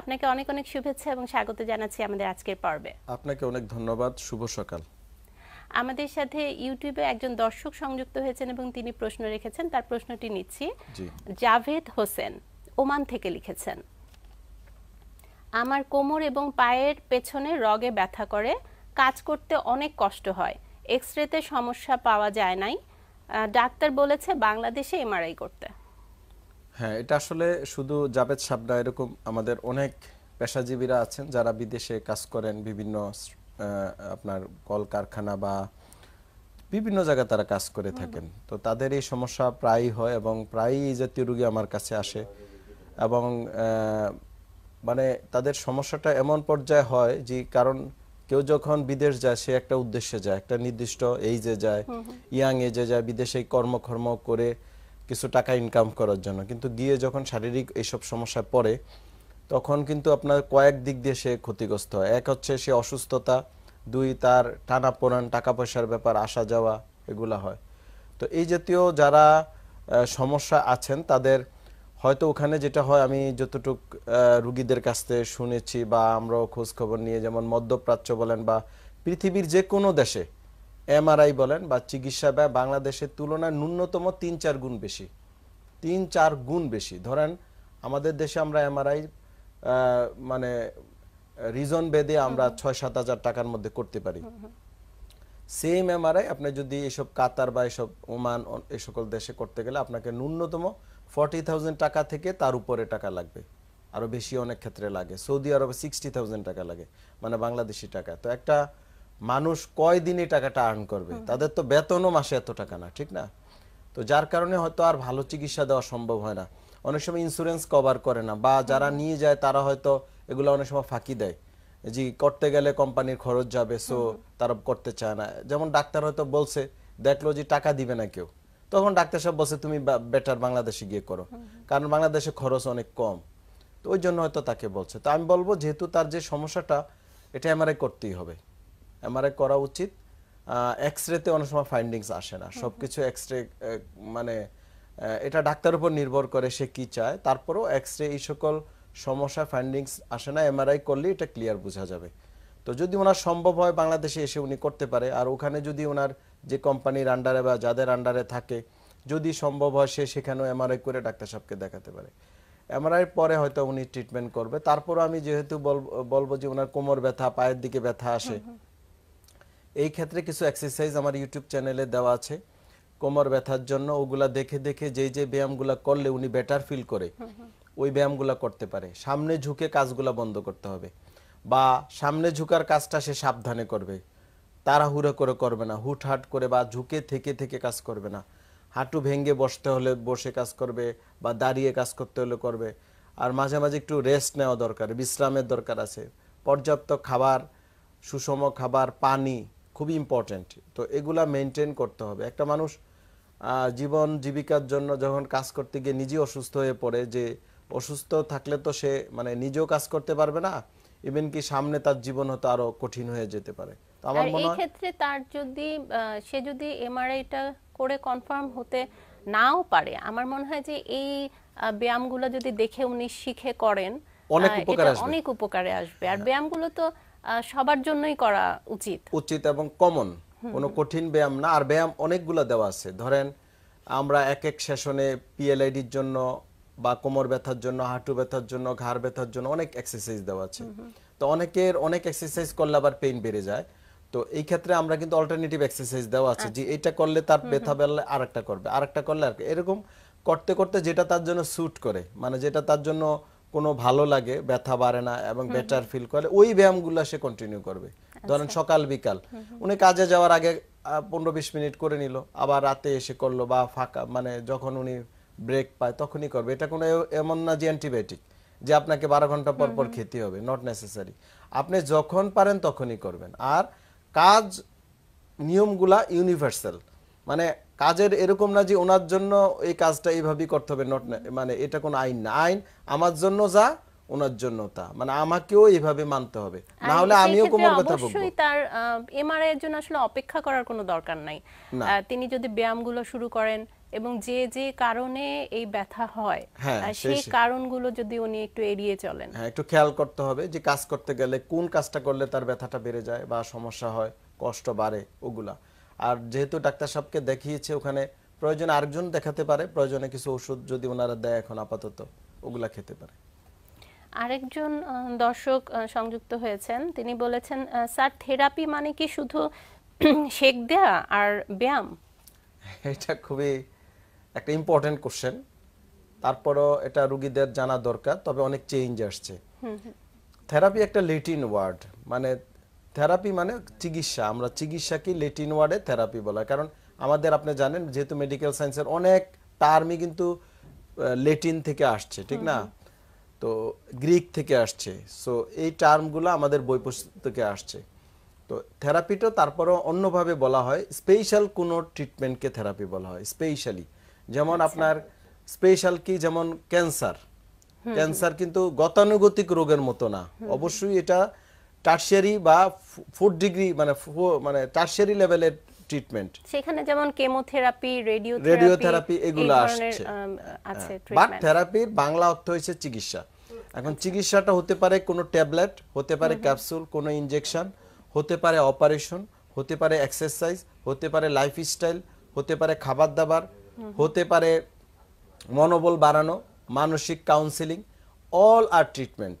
আপনাকে অনেক অনেক শুভেচ্ছা এবং স্বাগত জানাচ্ছি আমাদের আজকের পর্বে আপনাকে অনেক ধন্যবাদ শুভ সকাল আমাদের সাথে ইউটিউবে একজন দর্শক সংযুক্ত হয়েছেন এবং তিনি প্রশ্ন রেখেছেন তার প্রশ্নটি নিচ্ছি জাভেদ হোসেন ওমান থেকে লিখেছেন আমার কোমর এবং পায়ের পেছনে রগে ব্যথা করে কাজ করতে অনেক কষ্ট হয় এক্স রেতে সমস্যা পাওয়া যায় নাই ডাক্তার বলেছে বাংলাদেশে এমআরআই করতে হ্যাঁ এটা আসলে শুধু জাবেদ সাবনা এরকম আমাদের অনেক পেশাজীবীরা আছেন যারা বিদেশে কাজ করেন বিভিন্ন আপনার কলকারখানা বা বিভিন্ন জায়গায় তারা কাজ করে থাকেন তো তাদের এই সমস্যা প্রায়ই হয় এবং প্রায়ই এই জাতীয় রুগী আমার কাছে আসে এবং মানে তাদের সমস্যাটা এমন পর্যায়ে হয় যে কারণ কেউ যখন বিদেশ যায় সে একটা উদ্দেশ্যে যায় একটা নির্দিষ্ট এইজে যায় ইয়াং এজে যায় বিদেশে কর্মকর্ম করে কিছু টাকা ইনকাম করার জন্য কিন্তু গিয়ে যখন শারীরিক এইসব সমস্যায় পড়ে তখন কিন্তু আপনার কয়েক দিক দিয়ে সে ক্ষতিগ্রস্ত হয় এক হচ্ছে সে অসুস্থতা দুই তার টানা পোড়ান টাকা পয়সার ব্যাপার আসা যাওয়া এগুলা হয় তো এই জাতীয় যারা সমস্যা আছেন তাদের হয়তো ওখানে যেটা হয় আমি যতটুক রুগীদের কাছ থেকে শুনেছি বা আমরাও খোঁজ খবর নিয়ে যেমন মধ্যপ্রাচ্য বলেন বা পৃথিবীর যে কোনো দেশে এমআরআই বলেন বা চিকিৎসা ব্যয় বাংলাদেশের তুলনায় ন্যূনতম তিন চার গুণ বেশি তিন চার গুণ বেশি ধরেন আমাদের দেশে আমরা এমআরআই মানে রিজন বেদে আমরা ছয় সাত হাজার টাকার মধ্যে করতে পারি সেম এমআরআই আপনি যদি এসব কাতার বা এসব ওমান এ সকল দেশে করতে গেলে আপনাকে ন্যূনতম ফর্টি থাউজেন্ড টাকা থেকে তার উপরে টাকা লাগবে আরও বেশি অনেক ক্ষেত্রে লাগে সৌদি আরবে সিক্সটি থাউজেন্ড টাকা লাগে মানে বাংলাদেশি টাকা তো একটা মানুষ কয় দিনে টাকাটা আর্ন করবে তাদের তো বেতনও মাসে এত টাকা না ঠিক না তো যার কারণে হয়তো আর ভালো চিকিৎসা দেওয়া সম্ভব হয় না অনেক সময় ইন্স্যুরেন্স কভার করে না বা যারা নিয়ে যায় তারা হয়তো এগুলো অনেক সময় ফাঁকি দেয় জি করতে গেলে কোম্পানির খরচ যাবে সো তারা করতে চায় না যেমন ডাক্তার হয়তো বলছে দেখলো যে টাকা দিবে না কেউ তখন ডাক্তার সাহেব বলছে তুমি বেটার বাংলাদেশে গিয়ে করো কারণ বাংলাদেশে খরচ অনেক কম তো ওই জন্য হয়তো তাকে বলছে তো আমি বলবো যেহেতু তার যে সমস্যাটা এটা এমআরআই করতেই হবে এমআরআই করা উচিত এক্সরেতে অনেক সময় ফাইন্ডিংস আসে না সব কিছু এক্সরে মানে এটা ডাক্তার উপর নির্ভর করে সে কি চায় তারপরেও এক্সরে এই সকল সমস্যা ফাইন্ডিংস আসে না এমআরআই করলে এটা ক্লিয়ার বোঝা যাবে তো যদি ওনার সম্ভব হয় বাংলাদেশে এসে উনি করতে পারে আর ওখানে যদি ওনার যে কোম্পানির আন্ডারে বা যাদের আন্ডারে থাকে যদি সম্ভব হয় সে সেখানেও এমআরআই করে ডাক্তার সাহেবকে দেখাতে পারে এর পরে হয়তো উনি ট্রিটমেন্ট করবে তারপরও আমি যেহেতু বলবো যে ওনার কোমর ব্যথা পায়ের দিকে ব্যথা আসে এই ক্ষেত্রে কিছু এক্সারসাইজ আমার ইউটিউব চ্যানেলে দেওয়া আছে কোমর ব্যথার জন্য ওগুলা দেখে দেখে যে যে ব্যায়ামগুলা করলে উনি বেটার ফিল করে ওই ব্যায়ামগুলা করতে পারে সামনে ঝুঁকে কাজগুলা বন্ধ করতে হবে বা সামনে ঝুঁকার কাজটা সে সাবধানে করবে তাড়াহুড়ো করে করবে না হুটহাট করে বা ঝুঁকে থেকে থেকে কাজ করবে না হাঁটু ভেঙে বসতে হলে বসে কাজ করবে বা দাঁড়িয়ে কাজ করতে হলে করবে আর মাঝে মাঝে একটু রেস্ট নেওয়া দরকার বিশ্রামের দরকার আছে পর্যাপ্ত খাবার সুষম খাবার পানি খুবই ইম্পর্টেন্ট তো এগুলা মেনটেন করতে হবে একটা মানুষ জীবন জীবিকার জন্য যখন কাজ করতে গিয়ে নিজে অসুস্থ হয়ে পড়ে যে অসুস্থ থাকলে তো সে মানে নিজেও কাজ করতে পারবে না ইভেন কি সামনে তার জীবন হতো আরো কঠিন হয়ে যেতে পারে আমার মনে ক্ষেত্রে তার যদি সে যদি এমআরআইটা করে কনফার্ম হতে নাও পারে আমার মনে হয় যে এই ব্যায়ামগুলো যদি দেখে উনি শিখে করেন অনেক আসবে অনেক উপকারে আসবে আর হ্যাঁ। ব্যায়ামগুলো তো সবার জন্যই করা উচিত উচিত এবং কমন কোনো কঠিন ব্যায়াম না আর ব্যায়াম অনেকগুলো দেওয়া আছে ধরেন আমরা এক এক সেশনে পিএলআইডির জন্য বা কোমর ব্যথার জন্য হাঁটু ব্যথার জন্য ঘাড় ব্যথার জন্য অনেক এক্সারসাইজ দেওয়া আছে তো অনেকের অনেক এক্সারসাইজ করলে আবার পেইন বেড়ে যায় তো এই ক্ষেত্রে আমরা কিন্তু অল্টারনেটিভ এক্সারসাইজ দেওয়া আছে যে আচ্ছা। এটা করলে তার ব্যথা বেড়লে আরেকটা করবে আরেকটা করলে আর এরকম করতে করতে যেটা তার জন্য স্যুট করে মানে যেটা তার জন্য কোনো ভালো লাগে ব্যথা বাড়ে না এবং বেটার ফিল করে ওই ব্যায়ামগুলো সে কন্টিনিউ করবে আচ্ছা। ধরেন সকাল বিকাল উনি কাজে যাওয়ার আগে পনেরো বিশ মিনিট করে নিল আবার রাতে এসে করলো বা ফাঁকা মানে যখন উনি ব্রেক পায় তখনই করবে এটা কোনো এমন না যে অ্যান্টিবায়োটিক যে আপনাকে বারো ঘন্টা পর পর খেতে হবে নট নেসেসারি আপনি যখন পারেন তখনই করবেন আর কাজ নিয়মগুলা ইউনিভার্সাল মানে কাজের এরকম না যে ওনার জন্য এই কাজটা এইভাবেই করতে হবে নট মানে এটা কোন আইন না আইন আমার জন্য যা ওনার জন্য তা মানে আমাকেও এইভাবে মানতে হবে না হলে আমিও কোমর ব্যথা ভুগব অবশ্যই তার এমআরআই এর জন্য আসলে অপেক্ষা করার কোনো দরকার নাই তিনি যদি ব্যায়ামগুলো শুরু করেন এবং যে যে কারণে এই ব্যথা হয় হ্যাঁ, সেই কারণগুলো যদি উনি একটু এড়িয়ে চলেন হ্যাঁ একটু খেয়াল করতে হবে যে কাজ করতে গেলে কোন কাজটা করলে তার ব্যথাটা বেড়ে যায় বা সমস্যা হয় কষ্ট বাড়ে ওগুলা আর যেহেতু ডাক্তার সাহেবকে দেখিয়েছে ওখানে প্রয়োজনে আরেকজন দেখাতে পারে প্রয়োজনে কিছু ওষুধ যদি ওনারা দেয় এখন আপাতত ওগুলা খেতে পারে আরেকজন দর্শক সংযুক্ত হয়েছেন তিনি বলেছেন স্যার থেরাপি মানে কি শুধু শেক দেয়া আর ব্যায়াম এটা খুবই একটা ইম্পর্টেন্ট কোশ্চেন তারপরও এটা রুগীদের জানা দরকার তবে অনেক চেঞ্জ আসছে থেরাপি একটা লেটিন ওয়ার্ড মানে থেরাপি মানে চিকিৎসা আমরা চিকিৎসাকে লেটিন ওয়ার্ডে থেরাপি বলা কারণ আমাদের আপনি জানেন যেহেতু মেডিকেল সায়েন্সের অনেক টার্মই কিন্তু লেটিন থেকে আসছে ঠিক না তো গ্রিক থেকে আসছে সো এই টার্মগুলো আমাদের বই থেকে আসছে তো থেরাপিটা তারপরও অন্যভাবে বলা হয় স্পেশাল কোনো ট্রিটমেন্টকে থেরাপি বলা হয় স্পেশালি যেমন আচ্ছা। আপনার স্পেশাল কি যেমন ক্যান্সার ক্যান্সার কিন্তু গতানুগতিক রোগের মতো না অবশ্যই এটা টার্সিয়ারি বা ফুড ডিগ্রি মানে মানে টার্সিয়ারি লেভেলের ট্রিটমেন্ট সেখানে যেমন কেমোথেরাপি রেডিওথেরাপি রেডিওথেরাপি এগুলো আসছে বাট থেরাপির হ্যাঁ। বাংলা অর্থ হচ্ছে চিকিৎসা এখন আচ্ছা। চিকিৎসাটা হতে পারে কোনো ট্যাবলেট হতে পারে ক্যাপসুল কোনো ইনজেকশন হতে পারে অপারেশন হতে পারে এক্সারসাইজ হতে পারে লাইফস্টাইল হতে পারে খাবার দাবার হতে পারে মনোবল বাড়ানো মানসিক কাউন্সিলিং অল আর ট্রিটমেন্ট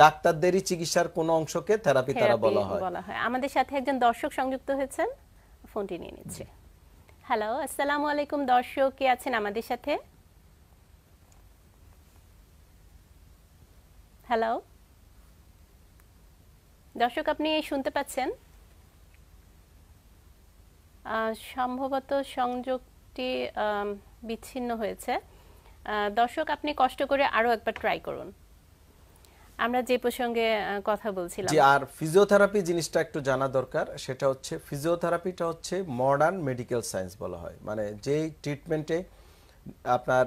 ডাক্তারদেরই চিকিৎসার কোন অংশকে থেরাপি তারা বলা হয় আমাদের সাথে একজন দর্শক সংযুক্ত হয়েছেন ফোনটি নিয়ে নিচ্ছে হ্যালো আসসালামু আলাইকুম দর্শক কে আছেন আমাদের সাথে হ্যালো দর্শক আপনি শুনতে পাচ্ছেন সম্ভবত সংযোগটি বিচ্ছিন্ন হয়েছে দর্শক আপনি কষ্ট করে আরও একবার ট্রাই করুন আমরা যে প্রসঙ্গে কথা বলছিলাম জি আর ফিজিওথেরাপি জিনিসটা একটু জানা দরকার সেটা হচ্ছে ফিজিওথেরাপিটা হচ্ছে মডার্ন মেডিকেল সায়েন্স বলা হয় মানে যেই ট্রিটমেন্টে আপনার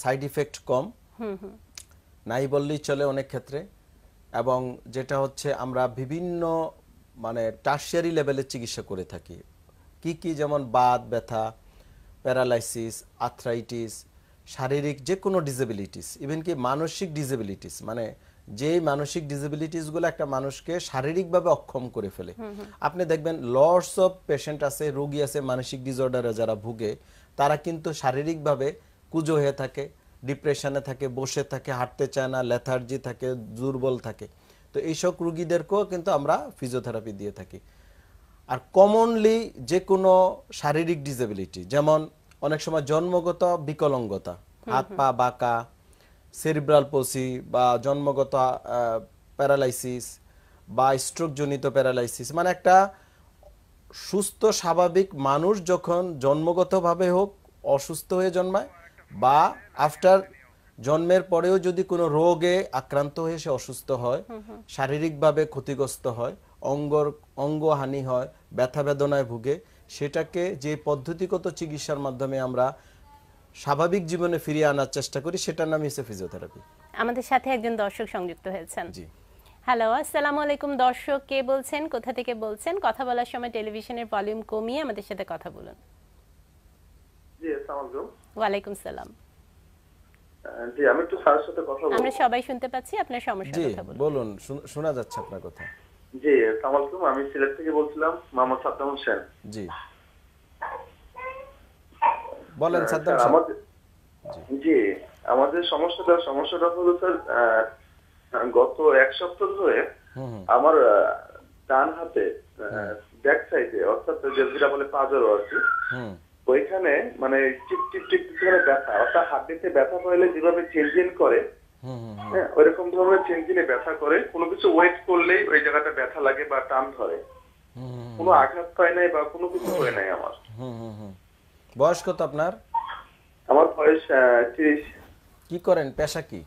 সাইড ইফেক্ট কম নাই বললেই চলে অনেক ক্ষেত্রে এবং যেটা হচ্ছে আমরা বিভিন্ন মানে টার্সিয়ারি লেভেলের চিকিৎসা করে থাকি কি কি যেমন বাত ব্যথা প্যারালাইসিস আর্থ্রাইটিস শারীরিক যে কোনো ডিসেবিলিটিস ইভেন কি মানসিক ডিসেবিলিটিস মানে যেই মানসিক ডিসেবিলিটিসগুলো একটা মানুষকে শারীরিকভাবে অক্ষম করে ফেলে আপনি দেখবেন লর্ডস অফ পেশেন্ট আছে রোগী আছে মানসিক ডিসঅর্ডারে যারা ভুগে তারা কিন্তু শারীরিকভাবে কুজো হয়ে থাকে ডিপ্রেশনে থাকে বসে থাকে হাঁটতে চায় না লেথার্জি থাকে দুর্বল থাকে তো এইসব রুগীদেরকেও কিন্তু আমরা ফিজিওথেরাপি দিয়ে থাকি আর কমনলি যে কোনো শারীরিক ডিসেবিলিটি যেমন অনেক সময় জন্মগত বিকলঙ্গতা হাত পা বাঁকা সেরিব্রাল পসি বা জন্মগত প্যারালাইসিস বা স্ট্রোকজনিত প্যারালাইসিস মানে একটা সুস্থ স্বাভাবিক মানুষ যখন জন্মগতভাবে হোক অসুস্থ হয়ে জন্মায় বা আফটার জন্মের পরেও যদি কোনো রোগে আক্রান্ত হয়ে সে অসুস্থ হয় শারীরিকভাবে ক্ষতিগ্রস্ত হয় অঙ্গর অঙ্গহানি হয় ব্যথা বেদনায় ভুগে সেটাকে যে পদ্ধতিগত চিকিৎসার মাধ্যমে আমরা স্বাভাবিক জীবনে ফিরিয়ে আনার চেষ্টা করি সেটার নাম হিসেবে ফিজিওথেরাপি আমাদের সাথে একজন দর্শক সংযুক্ত হয়েছেন জি হ্যালো আসসালামু আলাইকুম দর্শক কে বলছেন কোথা থেকে বলছেন কথা বলার সময় টেলিভিশনের ভলিউম কমিয়ে আমাদের সাথে কথা বলুন জি আসসালামু আলাইকুম ওয়ালাইকুম সালাম জি আমি একটু স্যারের সাথে কথা বলবো আমরা সবাই শুনতে পাচ্ছি আপনার সমস্যা কথা বলুন জি বলুন শোনা যাচ্ছে আপনার কথা জি আসসালামু আমি সিলেট থেকে বলছিলাম মোহাম্মদ সাদ্দাম হোসেন জি বলেন হ্যাঁ, সাদ্দাম আমাদের জি আমাদের সমস্যাটা সমস্যাটা হলো স্যার গত এক সপ্তাহ ধরে আমার ডান হাতে ব্যাক সাইডে অর্থাৎ যেটা বলে পাজরও আর কি ওইখানে মানে টিপ টিপ টিপ ধরে ব্যথা অর্থাৎ হাড্ডিতে ব্যথা পাইলে যেভাবে চেঞ্জিন করে হ্যাঁ, ওইরকম ধরনের চিনচিনে ব্যথা করে কোনো কিছু ওয়েট করলেই ওই জায়গাটা ব্যথা লাগে বা টান ধরে কোনো আঘাত পায় নাই বা কোনো কিছু হয় নাই আমার বয়স কত আপনার আমার বয়স তিরিশ কি করেন পেশা কি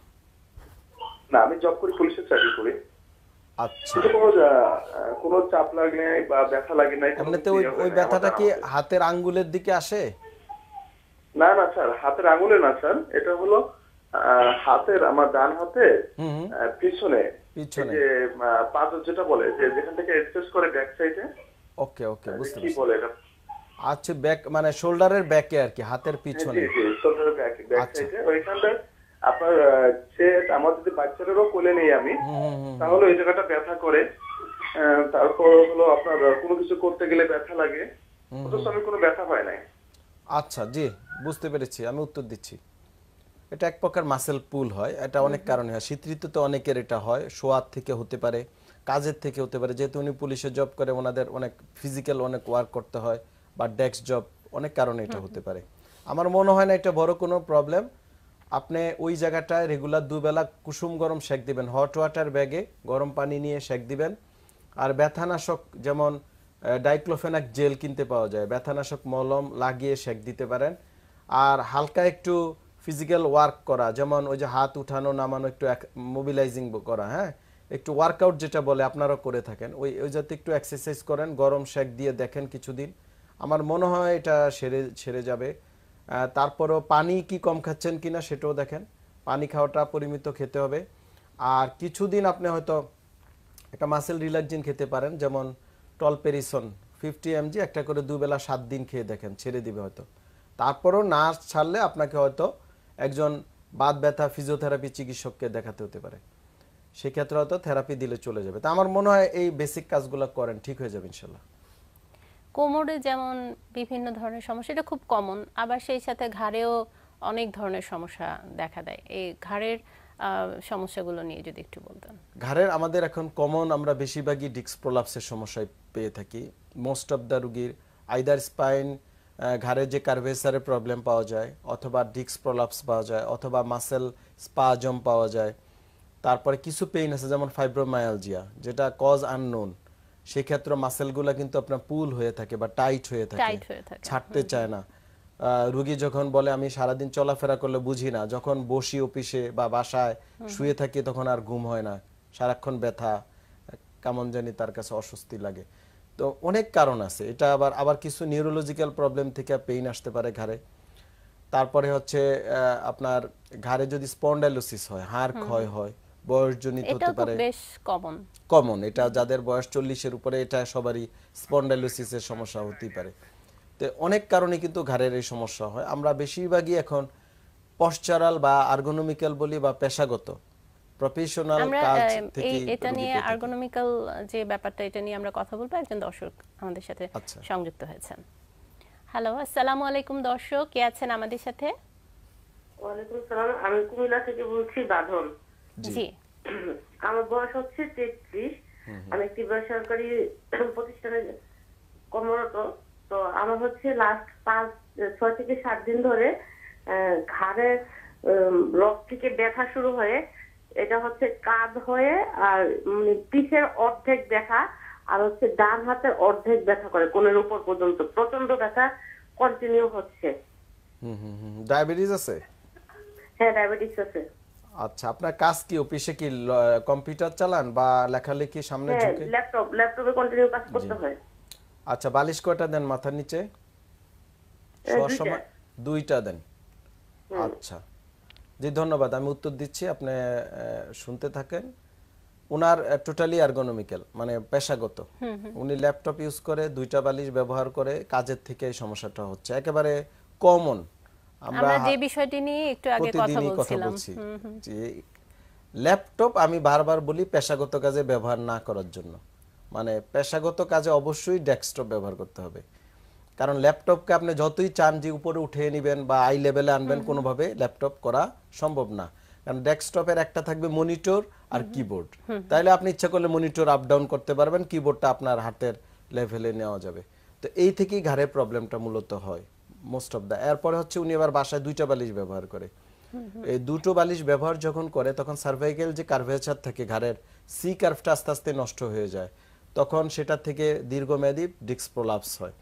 না আমি জব করি পুলিশের চাকরি করি আচ্ছা কোনো চাপ লাগে নাই বা ব্যথা লাগে নাই হাতের আঙ্গুলের দিকে আসে না না স্যার হাতের আঙ্গুলে না স্যার এটা হলো হাতের আমার ডান হাতে পিছনে পিছনে পাঁচ যেটা বলে যে যেখান থেকে এক্সেস করে ব্যাক সাইডে ওকে ওকে বুঝতে পারছি বলে আচ্ছা ব্যাক মানে শোল্ডারের ব্যাকে আর কি হাতের হ্যাঁ, পিছনে জি জি ব্যাক সাইডে ওইখানটা আপনার সে আমার যদি বাচ্চাটারও কোলে নেই আমি তাহলে ওই জায়গাটা ব্যথা করে তারপর হলো আপনার কোনো কিছু করতে গেলে ব্যথা লাগে অথচ আমি কোনো ব্যথা হয় নাই আচ্ছা জি বুঝতে পেরেছি আমি উত্তর দিচ্ছি এটা এক প্রকার মাসেল পুল হয় এটা অনেক কারণে হয় শীত ঋতুতে অনেকের এটা হয় শোয়ার থেকে হতে পারে কাজের থেকে হতে পারে যেহেতু উনি পুলিশে জব করে ওনাদের অনেক ফিজিক্যাল অনেক ওয়ার্ক করতে হয় বা ডেস্ক জব অনেক কারণে এটা হতে পারে আমার মনে হয় না এটা বড় কোনো প্রবলেম আপনি ওই জায়গাটায় রেগুলার দুবেলা কুসুম গরম সেঁক দিবেন হট ওয়াটার ব্যাগে গরম পানি নিয়ে সেঁক দিবেন আর ব্যথানাশক যেমন ডাইক্লোফেনাক জেল কিনতে পাওয়া যায় ব্যথানাশক মলম লাগিয়ে সেঁক দিতে পারেন আর হালকা একটু ফিজিক্যাল ওয়ার্ক করা যেমন ওই যে হাত উঠানো নামানো একটু মোবিলাইজিং করা হ্যাঁ একটু ওয়ার্কআউট যেটা বলে আপনারাও করে থাকেন ওই ওই যাতে একটু এক্সারসাইজ করেন গরম শেক দিয়ে দেখেন কিছুদিন আমার মনে হয় এটা সেরে সেরে যাবে তারপরও পানি কি কম খাচ্ছেন কিনা সেটাও দেখেন পানি খাওয়াটা পরিমিত খেতে হবে আর কিছুদিন আপনি হয়তো একটা মাসেল রিল্যাক্সিন খেতে পারেন যেমন টলপেরিসন ফিফটি এমজি একটা করে দুবেলা সাত দিন খেয়ে দেখেন ছেড়ে দিবে হয়তো তারপরও না ছাড়লে আপনাকে হয়তো একজন বাদ ব্যথা ফিজিওথেরাপি চিকিৎসককে দেখাতে হতে পারে সেক্ষেত্রে হয়তো থেরাপি দিলে চলে যাবে তা আমার মনে হয় এই বেসিক কাজগুলো করেন ঠিক হয়ে যাবে ইনশাল্লাহ কোমরে যেমন বিভিন্ন ধরনের সমস্যা এটা খুব কমন আবার সেই সাথে ঘাড়েও অনেক ধরনের সমস্যা দেখা দেয় এই ঘাড়ের সমস্যাগুলো নিয়ে যদি একটু বলতেন ঘাড়ের আমাদের এখন কমন আমরা বেশিরভাগই ডিস্ক প্রলাপসের সমস্যায় পেয়ে থাকি মোস্ট অফ দ্য রুগীর আইদার স্পাইন ঘাড়ে যে কার্ভেসারের প্রবলেম পাওয়া যায় অথবা ডিক্স প্রলাপস পাওয়া যায় অথবা মাসেল স্পাজম পাওয়া যায় তারপরে কিছু পেইন আছে যেমন ফাইব্রোমায়ালজিয়া যেটা কজ আননোন সেক্ষেত্রে মাসেলগুলো কিন্তু আপনার পুল হয়ে থাকে বা টাইট হয়ে থাকে ছাড়তে চায় না রুগী যখন বলে আমি সারাদিন চলাফেরা করলে বুঝি না যখন বসি অফিসে বা বাসায় শুয়ে থাকি তখন আর ঘুম হয় না সারাক্ষণ ব্যথা কেমন জানি তার কাছে অস্বস্তি লাগে তো অনেক কারণ আছে এটা আবার আবার কিছু নিউরোলজিক্যাল প্রবলেম থেকে পেইন আসতে পারে ঘাড়ে তারপরে হচ্ছে আপনার ঘাড়ে যদি স্পন্ডাইলোসিস হয় হাড় ক্ষয় হয় বয়সজনিত হতে পারে বেশ কমন কমন এটা যাদের বয়স চল্লিশের উপরে এটা সবারই স্পন্ডাইলোসিসের সমস্যা হতেই পারে তো অনেক কারণে কিন্তু ঘাড়ের এই সমস্যা হয় আমরা বেশিরভাগই এখন পশ্চারাল বা আর্গোনমিক্যাল বলি বা পেশাগত প্রফেশনাল কাজ থেকে এটা নিয়ে আর্গোনমিক্যাল যে ব্যাপারটা এটা নিয়ে আমরা কথা বলবো একজন দর্শক আমাদের সাথে আচ্ছা। সংযুক্ত হয়েছেন হ্যালো আসসালামু আলাইকুম দর্শক কে আছেন আমাদের সাথে ওয়ালাইকুম সালাম আমি কুমিল্লা থেকে বলছি বাঁধন জি আমার বয়স হচ্ছে তেত্রিশ আমি একটি বেসরকারি প্রতিষ্ঠানে কর্মরত তো আমার হচ্ছে লাস্ট পাঁচ ছয় থেকে সাত দিন ধরে ঘাড়ে রক থেকে ব্যথা শুরু হয়ে এটা হচ্ছে কাঁধ হয়ে আর মানে পিঠের অর্ধেক ব্যথা আর হচ্ছে ডান হাতের অর্ধেক ব্যথা করে কোনের উপর পর্যন্ত প্রচন্ড ব্যথা কন্টিনিউ হচ্ছে ডায়াবেটিস আছে হ্যাঁ ডায়াবেটিস আছে আচ্ছা আপনার কাজ কি অফিসে কি কম্পিউটার চালান বা লেখালেখি সামনে হ্যাঁ, ঝুঁকে ল্যাপটপ ল্যাপটপে কন্টিনিউ কাজ করতে হয় আচ্ছা বালিশ কয়টা দেন মাথার নিচে সময় দুইটা দেন আচ্ছা জি ধন্যবাদ আমি উত্তর দিচ্ছি আপনি শুনতে থাকেন ওনার টোটালি আর্গোনমিক্যাল মানে পেশাগত উনি ল্যাপটপ ইউজ করে দুইটা বালিশ ব্যবহার করে কাজের থেকে এই সমস্যাটা হচ্ছে একেবারে কমন আমরা যে বিষয়টি নিয়ে একটু আগে কথা বলছি যে ল্যাপটপ আমি বারবার বলি পেশাগত কাজে ব্যবহার না করার জন্য মানে পেশাগত কাজে অবশ্যই ডেস্কটপ ব্যবহার করতে হবে কারণ ল্যাপটপকে আপনি যতই চান যে উপরে উঠিয়ে নেবেন বা আই লেভেলে আনবেন কোনোভাবে ল্যাপটপ করা সম্ভব না কারণ ডেস্কটপের একটা থাকবে মনিটর আর কিবোর্ড তাহলে আপনি ইচ্ছা করলে মনিটর আপ ডাউন করতে পারবেন কিবোর্ডটা আপনার হাতের লেভেলে নেওয়া যাবে তো এই থেকেই ঘাড়ের প্রবলেমটা মূলত হয় মোস্ট অফ দ্য এরপরে হচ্ছে উনি আবার বাসায় দুইটা বালিশ ব্যবহার করে এই দুটো বালিশ ব্যবহার যখন করে তখন সার্ভাইকেল যে কার্ভেচার থাকে ঘাড়ের সি কার্ভটা আস্তে আস্তে নষ্ট হয়ে যায় তখন সেটা থেকে দীর্ঘমেয়াদী ডিস্ক প্রলাপস হয়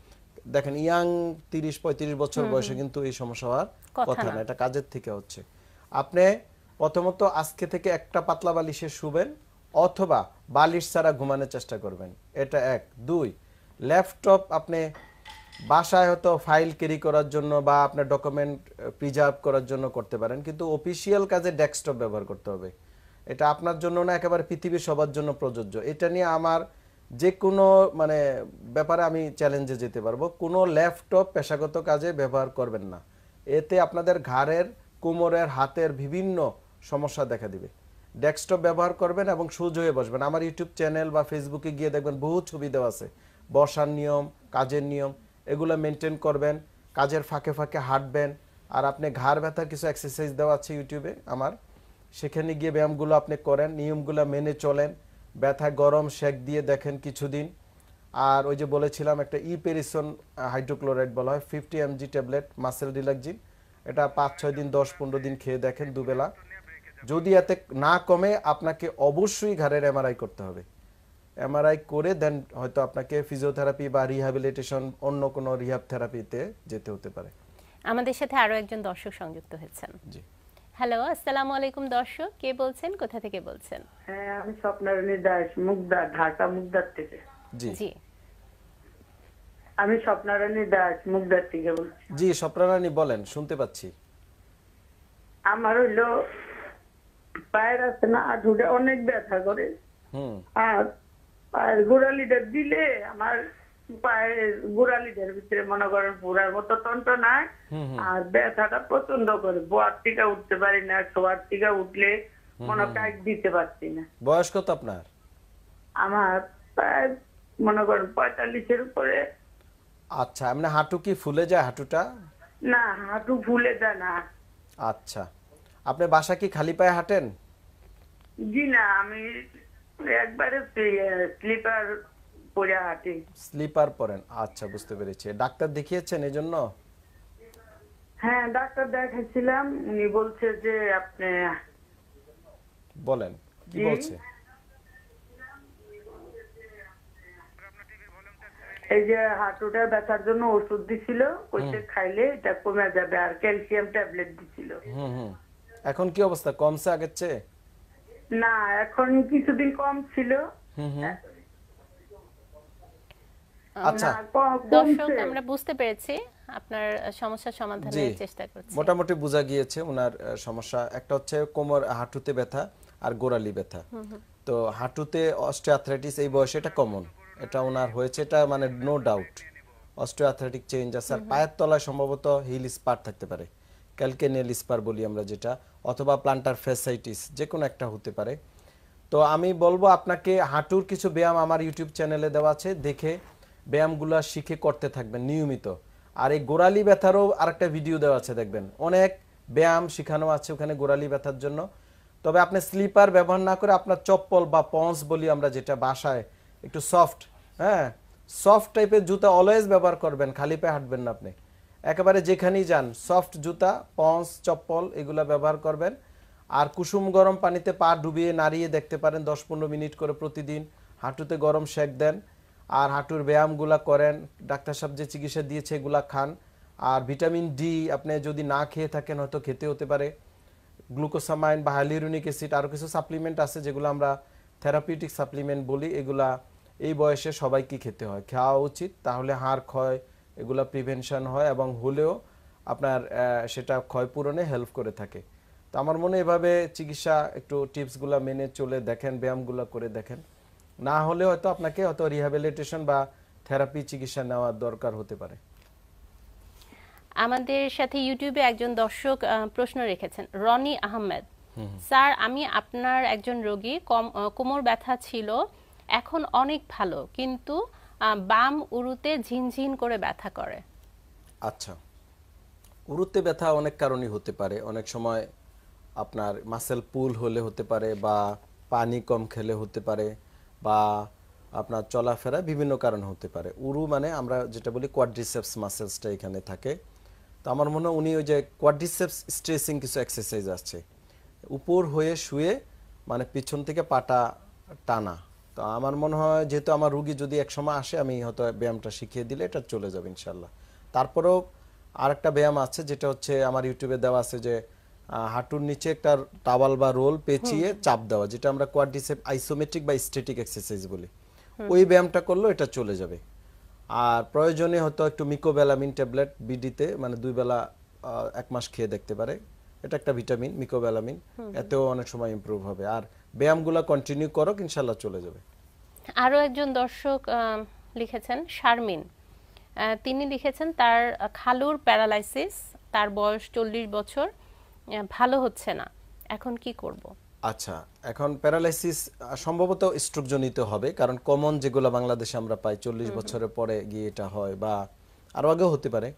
দেখেন ইয়াং তিরিশ পঁয়ত্রিশ বছর বয়সে কিন্তু এই সমস্যা হওয়ার কথা না এটা কাজের থেকে হচ্ছে আপনি প্রথমত আজকে থেকে একটা পাতলা বালিশে শুবেন অথবা বালিশ ছাড়া ঘুমানোর চেষ্টা করবেন এটা এক দুই ল্যাপটপ আপনি বাসায় হয়তো ফাইল ক্যারি করার জন্য বা আপনার ডকুমেন্ট প্রিজার্ভ করার জন্য করতে পারেন কিন্তু অফিসিয়াল কাজে ডেস্কটপ ব্যবহার করতে হবে এটা আপনার জন্য না একেবারে পৃথিবীর সবার জন্য প্রযোজ্য এটা নিয়ে আমার যে কোনো মানে ব্যাপারে আমি চ্যালেঞ্জে যেতে পারবো কোনো ল্যাপটপ পেশাগত কাজে ব্যবহার করবেন না এতে আপনাদের ঘাড়ের কোমরের হাতের বিভিন্ন সমস্যা দেখা দিবে ডেস্কটপ ব্যবহার করবেন এবং সোজ হয়ে বসবেন আমার ইউটিউব চ্যানেল বা ফেসবুকে গিয়ে দেখবেন বহু ছবি দেওয়া আছে বসার নিয়ম কাজের নিয়ম এগুলো মেনটেন করবেন কাজের ফাঁকে ফাঁকে হাঁটবেন আর আপনি ঘাড় ব্যথার কিছু এক্সারসাইজ দেওয়া আছে ইউটিউবে আমার সেখানে গিয়ে ব্যায়ামগুলো আপনি করেন নিয়মগুলো মেনে চলেন ব্যথা গরম শেক দিয়ে দেখেন কিছুদিন আর ওই যে বলেছিলাম একটা ইপেরিসন হাইড্রোক্লোরাইড বলা হয় ফিফটি এমজি ট্যাবলেট মাসেল ডিলাকজিন এটা পাঁচ ছয় দিন দশ পনেরো দিন খেয়ে দেখেন দুবেলা যদি এতে না কমে আপনাকে অবশ্যই ঘাড়ের এমআরআই করতে হবে এমআরআই করে দেন হয়তো আপনাকে ফিজিওথেরাপি বা রিহ্যাবিলিটেশন অন্য কোনো রিহাব থেরাপিতে যেতে হতে পারে আমাদের সাথে আরও একজন দর্শক সংযুক্ত হয়েছেন জি হ্যালো আসসালামু আলাইকুম দর্শক কে বলছেন কোথা থেকে বলছেন হ্যাঁ আমি স্বপ্নারণী দাস মুগদা ঢাকা মুগদার থেকে জি আমি স্বপ্নারানী দাস মুগদার থেকে বলছি জি স্বপ্নারানী বলেন শুনতে পাচ্ছি আমার হইলো পায়ের আছে না আঠুটা অনেক ব্যথা করে হুম আর পায়ের গোড়ালিটা দিলে আমার গোড়ালিদের ভিতরে মনে করেন মতো আর ব্যথাটা প্রচন্ড করে বোয়ার টিকা উঠতে পারি না টিকা উঠলে মনে কাজ দিতে পারছি না বয়স কত আপনার আমার প্রায় মনে করেন পঁয়তাল্লিশের উপরে আচ্ছা এমনি হাঁটু কি ফুলে যায় হাঁটুটা না হাঁটু ফুলে যায় না আচ্ছা আপনি বাসা কি খালি পায়ে হাঁটেন জি না আমি একবারে স্লিপার পরে হাঁটি স্লিপার পরেন আচ্ছা বুঝতে পেরেছি ডাক্তার দেখিয়েছেন এই জন্য হ্যাঁ ডাক্তার দেখাইছিলাম উনি বলছে যে আপনি বলেন কি বলছে এই যে হাঁটুটা ব্যথার জন্য ওষুধ দিছিল কইতে খাইলে এটা কমে যাবে আর ক্যালসিয়াম ট্যাবলেট দিছিল হুম হুম এখন কি অবস্থা কমছে আগের চেয়ে না এখন কিছুদিন কম ছিল হুম হুম আচ্ছা দর্শক আমরা বুঝতে পেরেছি আপনার সমস্যার সমাধানের চেষ্টা করছি মোটামুটি বোঝা গিয়েছে ওনার সমস্যা একটা হচ্ছে কোমর হাঁটুতে ব্যথা আর গোড়ালি ব্যথা তো হাঁটুতে অস্টিওআর্থ্রাইটিস এই বয়সে এটা কমন এটা ওনার হয়েছে এটা মানে নো ডাউট অস্টিওআর্থ্রাইটিক চেঞ্জ আছে আর পায়ের তলায় সম্ভবত হিল স্পার থাকতে পারে ক্যালকেনিয়াল স্পার বলি আমরা যেটা অথবা প্লান্টার ফেসাইটিস যে কোনো একটা হতে পারে তো আমি বলবো আপনাকে হাঁটুর কিছু ব্যায়াম আমার ইউটিউব চ্যানেলে দেওয়া আছে দেখে ব্যায়ামগুলো শিখে করতে থাকবেন নিয়মিত আর এই গোড়ালি ব্যথারও আরেকটা ভিডিও দেওয়া আছে দেখবেন অনেক ব্যায়াম শেখানো আছে ওখানে গোড়ালি ব্যথার জন্য তবে আপনি স্লিপার ব্যবহার না করে আপনার চপ্পল বা পন্স বলি আমরা যেটা বাসায় একটু সফট হ্যাঁ সফট টাইপের জুতা অলওয়েজ ব্যবহার করবেন খালি পায়ে হাঁটবেন না আপনি একেবারে যেখানেই যান সফট জুতা পন্স চপ্পল এগুলো ব্যবহার করবেন আর কুসুম গরম পানিতে পা ডুবিয়ে নাড়িয়ে দেখতে পারেন দশ পনেরো মিনিট করে প্রতিদিন হাঁটুতে গরম সেঁক দেন আর হাঁটুর ব্যায়ামগুলা করেন ডাক্তার সাহেব যে চিকিৎসা দিয়েছে এগুলা খান আর ভিটামিন ডি আপনি যদি না খেয়ে থাকেন হয়তো খেতে হতে পারে গ্লুকোসামাইন বা হাইলিউরোনিক অ্যাসিড আরও কিছু সাপ্লিমেন্ট আছে যেগুলো আমরা থেরাপিউটিক সাপ্লিমেন্ট বলি এগুলা এই বয়সে সবাইকে খেতে হয় খাওয়া উচিত তাহলে হাড় ক্ষয় এগুলো প্রিভেনশন হয় এবং হলেও আপনার সেটা ক্ষয়পূরণে হেল্প করে থাকে তো আমার মনে এভাবে চিকিৎসা একটু টিপসগুলো মেনে চলে দেখেন ব্যায়ামগুলো করে দেখেন না হলে হয়তো আপনাকে হয়তো রিহ্যাবিলিটেশন বা থেরাপি চিকিৎসা নেওয়ার দরকার হতে পারে আমাদের সাথে ইউটিউবে একজন দর্শক প্রশ্ন রেখেছেন রনি আহমেদ স্যার আমি আপনার একজন রোগী কোমর ব্যথা ছিল এখন অনেক ভালো কিন্তু বাম উরুতে ঝিনঝিন করে ব্যথা করে আচ্ছা উরুতে ব্যথা অনেক কারণই হতে পারে অনেক সময় আপনার মাসেল পুল হলে হতে পারে বা পানি কম খেলে হতে পারে বা আপনার চলাফেরা বিভিন্ন কারণ হতে পারে উরু মানে আমরা যেটা বলি কোয়াড্রিসেপস মাসেলসটা এখানে থাকে তো আমার মনে হয় উনি ওই যে কোয়াড্রিসেপস স্ট্রেসিং কিছু এক্সারসাইজ আছে উপর হয়ে শুয়ে মানে পিছন থেকে পাটা টানা তো আমার মনে হয় যেহেতু আমার রুগী যদি একসময় আসে আমি হয়তো ব্যায়ামটা শিখিয়ে দিলে এটা চলে যাবে ইনশাল্লাহ তারপরেও আরেকটা ব্যায়াম আছে যেটা হচ্ছে আমার ইউটিউবে দেওয়া আছে যে হাঁটুর নিচে একটা টাওয়াল বা রোল পেঁচিয়ে চাপ দেওয়া যেটা আমরা কোয়াড্রিসেপ আইসোমেট্রিক বা স্টেটিক এক্সারসাইজ বলি ওই ব্যায়ামটা করলো এটা চলে যাবে আর প্রয়োজনে হয়তো একটু মিকোবেলামিন ট্যাবলেট বিডিতে মানে দুই বেলা এক মাস খেয়ে দেখতে পারে এটা একটা ভিটামিন মিকোবেলামিন এতেও অনেক সময় ইমপ্রুভ হবে আর ব্যায়ামগুলো কন্টিনিউ করো ইনশাল্লাহ চলে যাবে আরও একজন দর্শক লিখেছেন শারমিন তিনি লিখেছেন তার খালুর প্যারালাইসিস তার বয়স চল্লিশ বছর ভালো হচ্ছে না এখন কি করব আচ্ছা এখন প্যারালাইসিস সম্ভবত স্ট্রোক জনিত হবে কারণ কমন যেগুলো বাংলাদেশে আমরা পাই চল্লিশ বছরের পরে গিয়ে এটা হয় বা আরও আগেও হতে পারে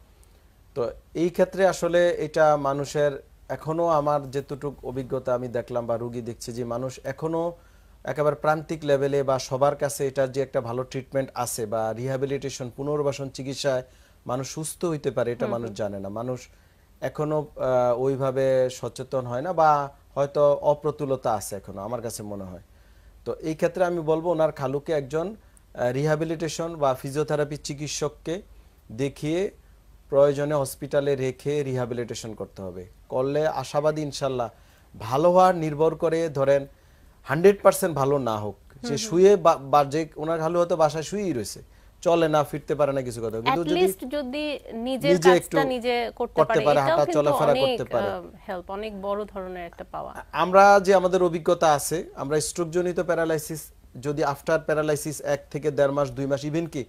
তো এই ক্ষেত্রে আসলে এটা মানুষের এখনও আমার যেতটুক অভিজ্ঞতা আমি দেখলাম বা রুগী দেখছি যে মানুষ এখনও একেবারে প্রান্তিক লেভেলে বা সবার কাছে এটার যে একটা ভালো ট্রিটমেন্ট আছে বা রিহ্যাবিলিটেশন পুনর্বাসন চিকিৎসায় মানুষ সুস্থ হইতে পারে এটা মানুষ জানে না মানুষ এখনো ওইভাবে সচেতন হয় না বা হয়তো অপ্রতুলতা আছে এখনো আমার কাছে মনে হয় তো এই ক্ষেত্রে আমি বলবো ওনার খালুকে একজন রিহাবিলিটেশন বা ফিজিওথেরাপি চিকিৎসককে দেখিয়ে প্রয়োজনে হসপিটালে রেখে রিহাবিলিটেশন করতে হবে করলে আশাবাদী ইনশাল্লাহ ভালো হওয়ার নির্ভর করে ধরেন হান্ড্রেড পার্সেন্ট ভালো না হোক যে শুয়ে বা যে ওনার খালু হয়তো বাসায় শুয়েই রয়েছে চলে না ফিরতে পারে না কিছু কথা কিন্তু যদি যদি নিজের কাজটা নিজে করতে পারে হাঁটা চলাফেরা করতে পারে হেল্প অনেক বড় ধরনের একটা পাওয়া আমরা যে আমাদের অভিজ্ঞতা আছে আমরা স্ট্রোক জনিত প্যারালাইসিস যদি আফটার প্যারালাইসিস এক থেকে দেড় মাস দুই মাস ইভেন কি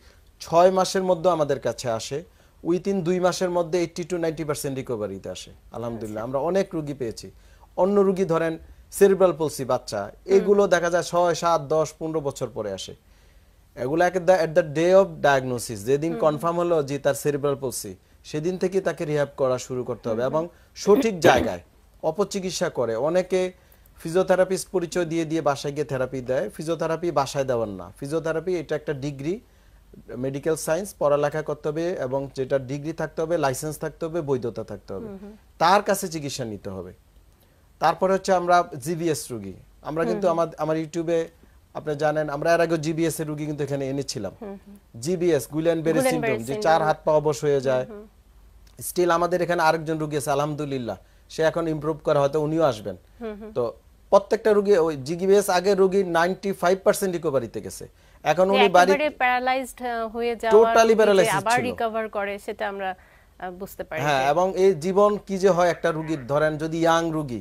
ছয় মাসের মধ্যে আমাদের কাছে আসে উইথিন দুই মাসের মধ্যে এইটি টু নাইনটি পার্সেন্ট রিকভারিতে আসে আলহামদুলিল্লাহ আচ্ছা। আমরা অনেক রুগী পেয়েছি অন্য রুগী ধরেন সেরিব্রাল পলসি বাচ্চা এগুলো দেখা যায় ছয় সাত দশ পনেরো বছর পরে আসে এগুলো at the day of diagnosis যেদিন কনফার্ম হলো যে তার সেরিব্রাল পলসি সেদিন থেকে তাকে রিহ্যাব করা শুরু করতে হবে এবং সঠিক জায়গায় অপচিকিৎসা করে অনেকে ফিজিওথেরাপিস্ট পরিচয় দিয়ে দিয়ে বাসায় গিয়ে থেরাপি দেয় ফিজিওথেরাপি বাসায় দেওয়ার না ফিজিওথেরাপি এটা একটা ডিগ্রি মেডিকেল সায়েন্স পড়ালেখা করতে হবে এবং যেটা ডিগ্রি থাকতে হবে লাইসেন্স থাকতে হবে বৈধতা থাকতে হবে তার কাছে চিকিৎসা নিতে হবে তারপরে হচ্ছে আমরা জিবিএস রুগী আমরা কিন্তু আমার আমার ইউটিউবে আপনি জানেন আমরা এর আগে জিবিএস এর রোগী কিন্তু এখানে এনেছিলাম জিবিএস গুলেন বেরি সিন্ড্রোম যে চার হাত পা অবশ হয়ে যায় স্টিল আমাদের এখানে আরেকজন রোগী আছে আলহামদুলিল্লাহ সে এখন ইমপ্রুভ করা হয়তো উনিও আসবেন তো প্রত্যেকটা রোগী ওই জিবিএস আগে রোগী 95% রিকভারিতে গেছে এখন উনি বাড়ি প্যারালাইজড হয়ে যাওয়া টোটালি প্যারালাইজড আবার রিকভার করে সেটা আমরা বুঝতে পারি হ্যাঁ এবং এই জীবন কি যে হয় একটা রোগীর ধরেন যদি ইয়াং রোগী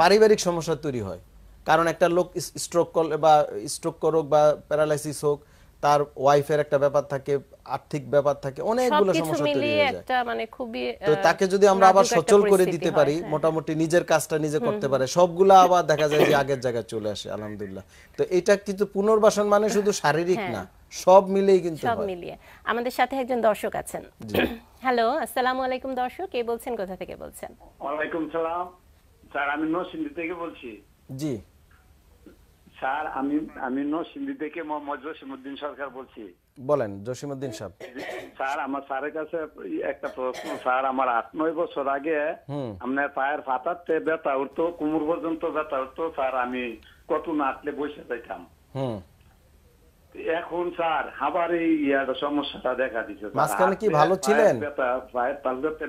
পারিবারিক সমস্যা তৈরি হয় কারণ একটা লোক স্ট্রোক করলে বা স্ট্রোক করুক বা প্যারালাইসিস হোক তার ওয়াইফের একটা ব্যাপার থাকে আর্থিক ব্যাপার থাকে অনেকগুলো সমস্যা তৈরি হয়ে যায় মানে খুবই তো তাকে যদি আমরা আবার সচল করে দিতে পারি হ্যাঁ। মোটামুটি নিজের কাজটা নিজে করতে পারে সবগুলো আবার দেখা যায় যে আগের জায়গায় চলে আসে আলহামদুলিল্লাহ তো এটা কিন্তু পুনর্বাসন মানে শুধু শারীরিক হ্যাঁ। না সব মিলেই কিন্তু সব মিলিয়ে আমাদের সাথে একজন দর্শক আছেন হ্যালো আসসালামু আলাইকুম দর্শক কে বলছেন কোথা থেকে বলছেন ওয়ালাইকুম সালাম স্যার আমি নরসিংদী থেকে বলছি জি স্যার আমি আমি নরসিংদী থেকে মোহাম্মদ জসিমউদ্দিন সরকার বলছি বলেন জসিমউদ্দিন সাহেব স্যার আমার স্যারের কাছে একটা প্রশ্ন স্যার আমার আট নয় বছর আগে আপনার পায়ের পাতাতে ব্যথা উঠতো কোমর পর্যন্ত ব্যথা উঠতো স্যার আমি কত নাটলে বসে যাইতাম এখন স্যার আবার এই ইয়াটা সমস্যাটা দেখা দিচ্ছে মাঝখানে কি ভালো ছিলেন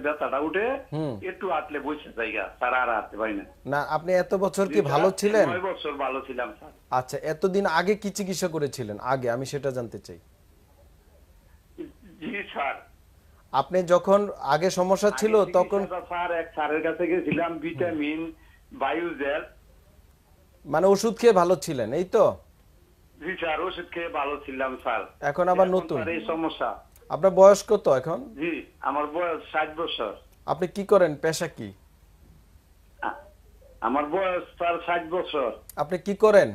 ব্যথাটা উঠে একটু আটলে বসে জায়গা স্যার আর আসতে পারি না না আপনি এত বছর কি ভালো ছিলেন নয় বছর ভালো ছিলাম স্যার আচ্ছা এতদিন আগে কি চিকিৎসা করেছিলেন আগে আমি সেটা জানতে চাই জি স্যার আপনি যখন আগে সমস্যা ছিল তখন স্যার এক স্যারের কাছে গেছিলাম ভিটামিন বায়ু জেল মানে ওষুধ খেয়ে ভালো ছিলেন এই তো জি স্যার ওষুধ খেয়ে ভালো ছিলাম স্যার এখন আবার নতুন এই সমস্যা আপনার বয়স কত এখন জি আমার বয়স ষাট বছর আপনি কি করেন পেশা কি আমার বয়স স্যার ষাট বছর আপনি কি করেন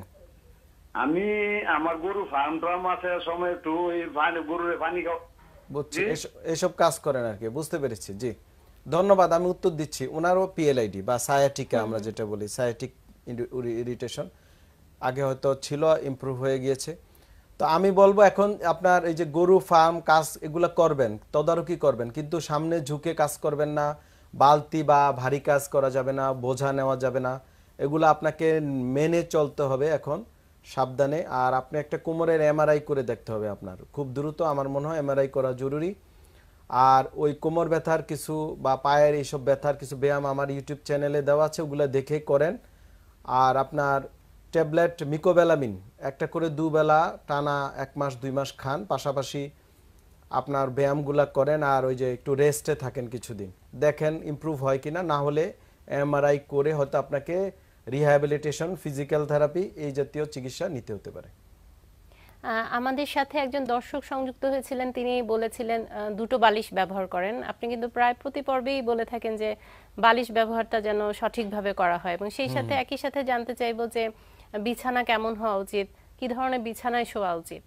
আমি আমার গরু ফার্ম টার্ম আছে সময় একটু গরুরে পানি খাও বুঝছি এসব কাজ করেন আর কি বুঝতে পেরেছি জি ধন্যবাদ আমি উত্তর দিচ্ছি ওনারও পিএলআইডি বা সায়াটিকা আমরা যেটা বলি সায়াটিক ইরিটেশন আগে হয়তো ছিল ইম্প্রুভ হয়ে গিয়েছে তো আমি বলবো এখন আপনার এই যে গরু ফার্ম কাজ এগুলো করবেন তদারকি করবেন কিন্তু সামনে ঝুঁকে কাজ করবেন না বালতি বা ভারী কাজ করা যাবে না বোঝা নেওয়া যাবে না এগুলো আপনাকে মেনে চলতে হবে এখন সাবধানে আর আপনি একটা কোমরের এমআরআই করে দেখতে হবে আপনার খুব দ্রুত আমার মনে হয় এমআরআই করা জরুরি আর ওই কোমর ব্যথার কিছু বা পায়ের এইসব ব্যথার কিছু ব্যায়াম আমার ইউটিউব চ্যানেলে দেওয়া আছে ওগুলো দেখে করেন আর আপনার ট্যাবলেট মিকোবেলামিন একটা করে দুবেলা টানা এক মাস দুই মাস খান পাশাপাশি আপনার ব্যায়ামগুলো করেন আর ওই যে একটু রেস্টে থাকেন কিছুদিন দেখেন ইম্প্রুভ হয় কিনা না হলে এমআরআই করে হয়তো আপনাকে রিহ্যাবিলিটেশন ফিজিক্যাল থেরাপি এই জাতীয় চিকিৎসা নিতে হতে পারে আমাদের সাথে একজন দর্শক সংযুক্ত হয়েছিলেন তিনি বলেছিলেন দুটো বালিশ ব্যবহার করেন আপনি কিন্তু প্রায় প্রতি পর্বেই বলে থাকেন যে বালিশ ব্যবহারটা যেন সঠিকভাবে করা হয় এবং সেই সাথে একই সাথে জানতে চাইব যে বিছানা কেমন হওয়া উচিত কি ধরনের বিছানায় শোয়া উচিত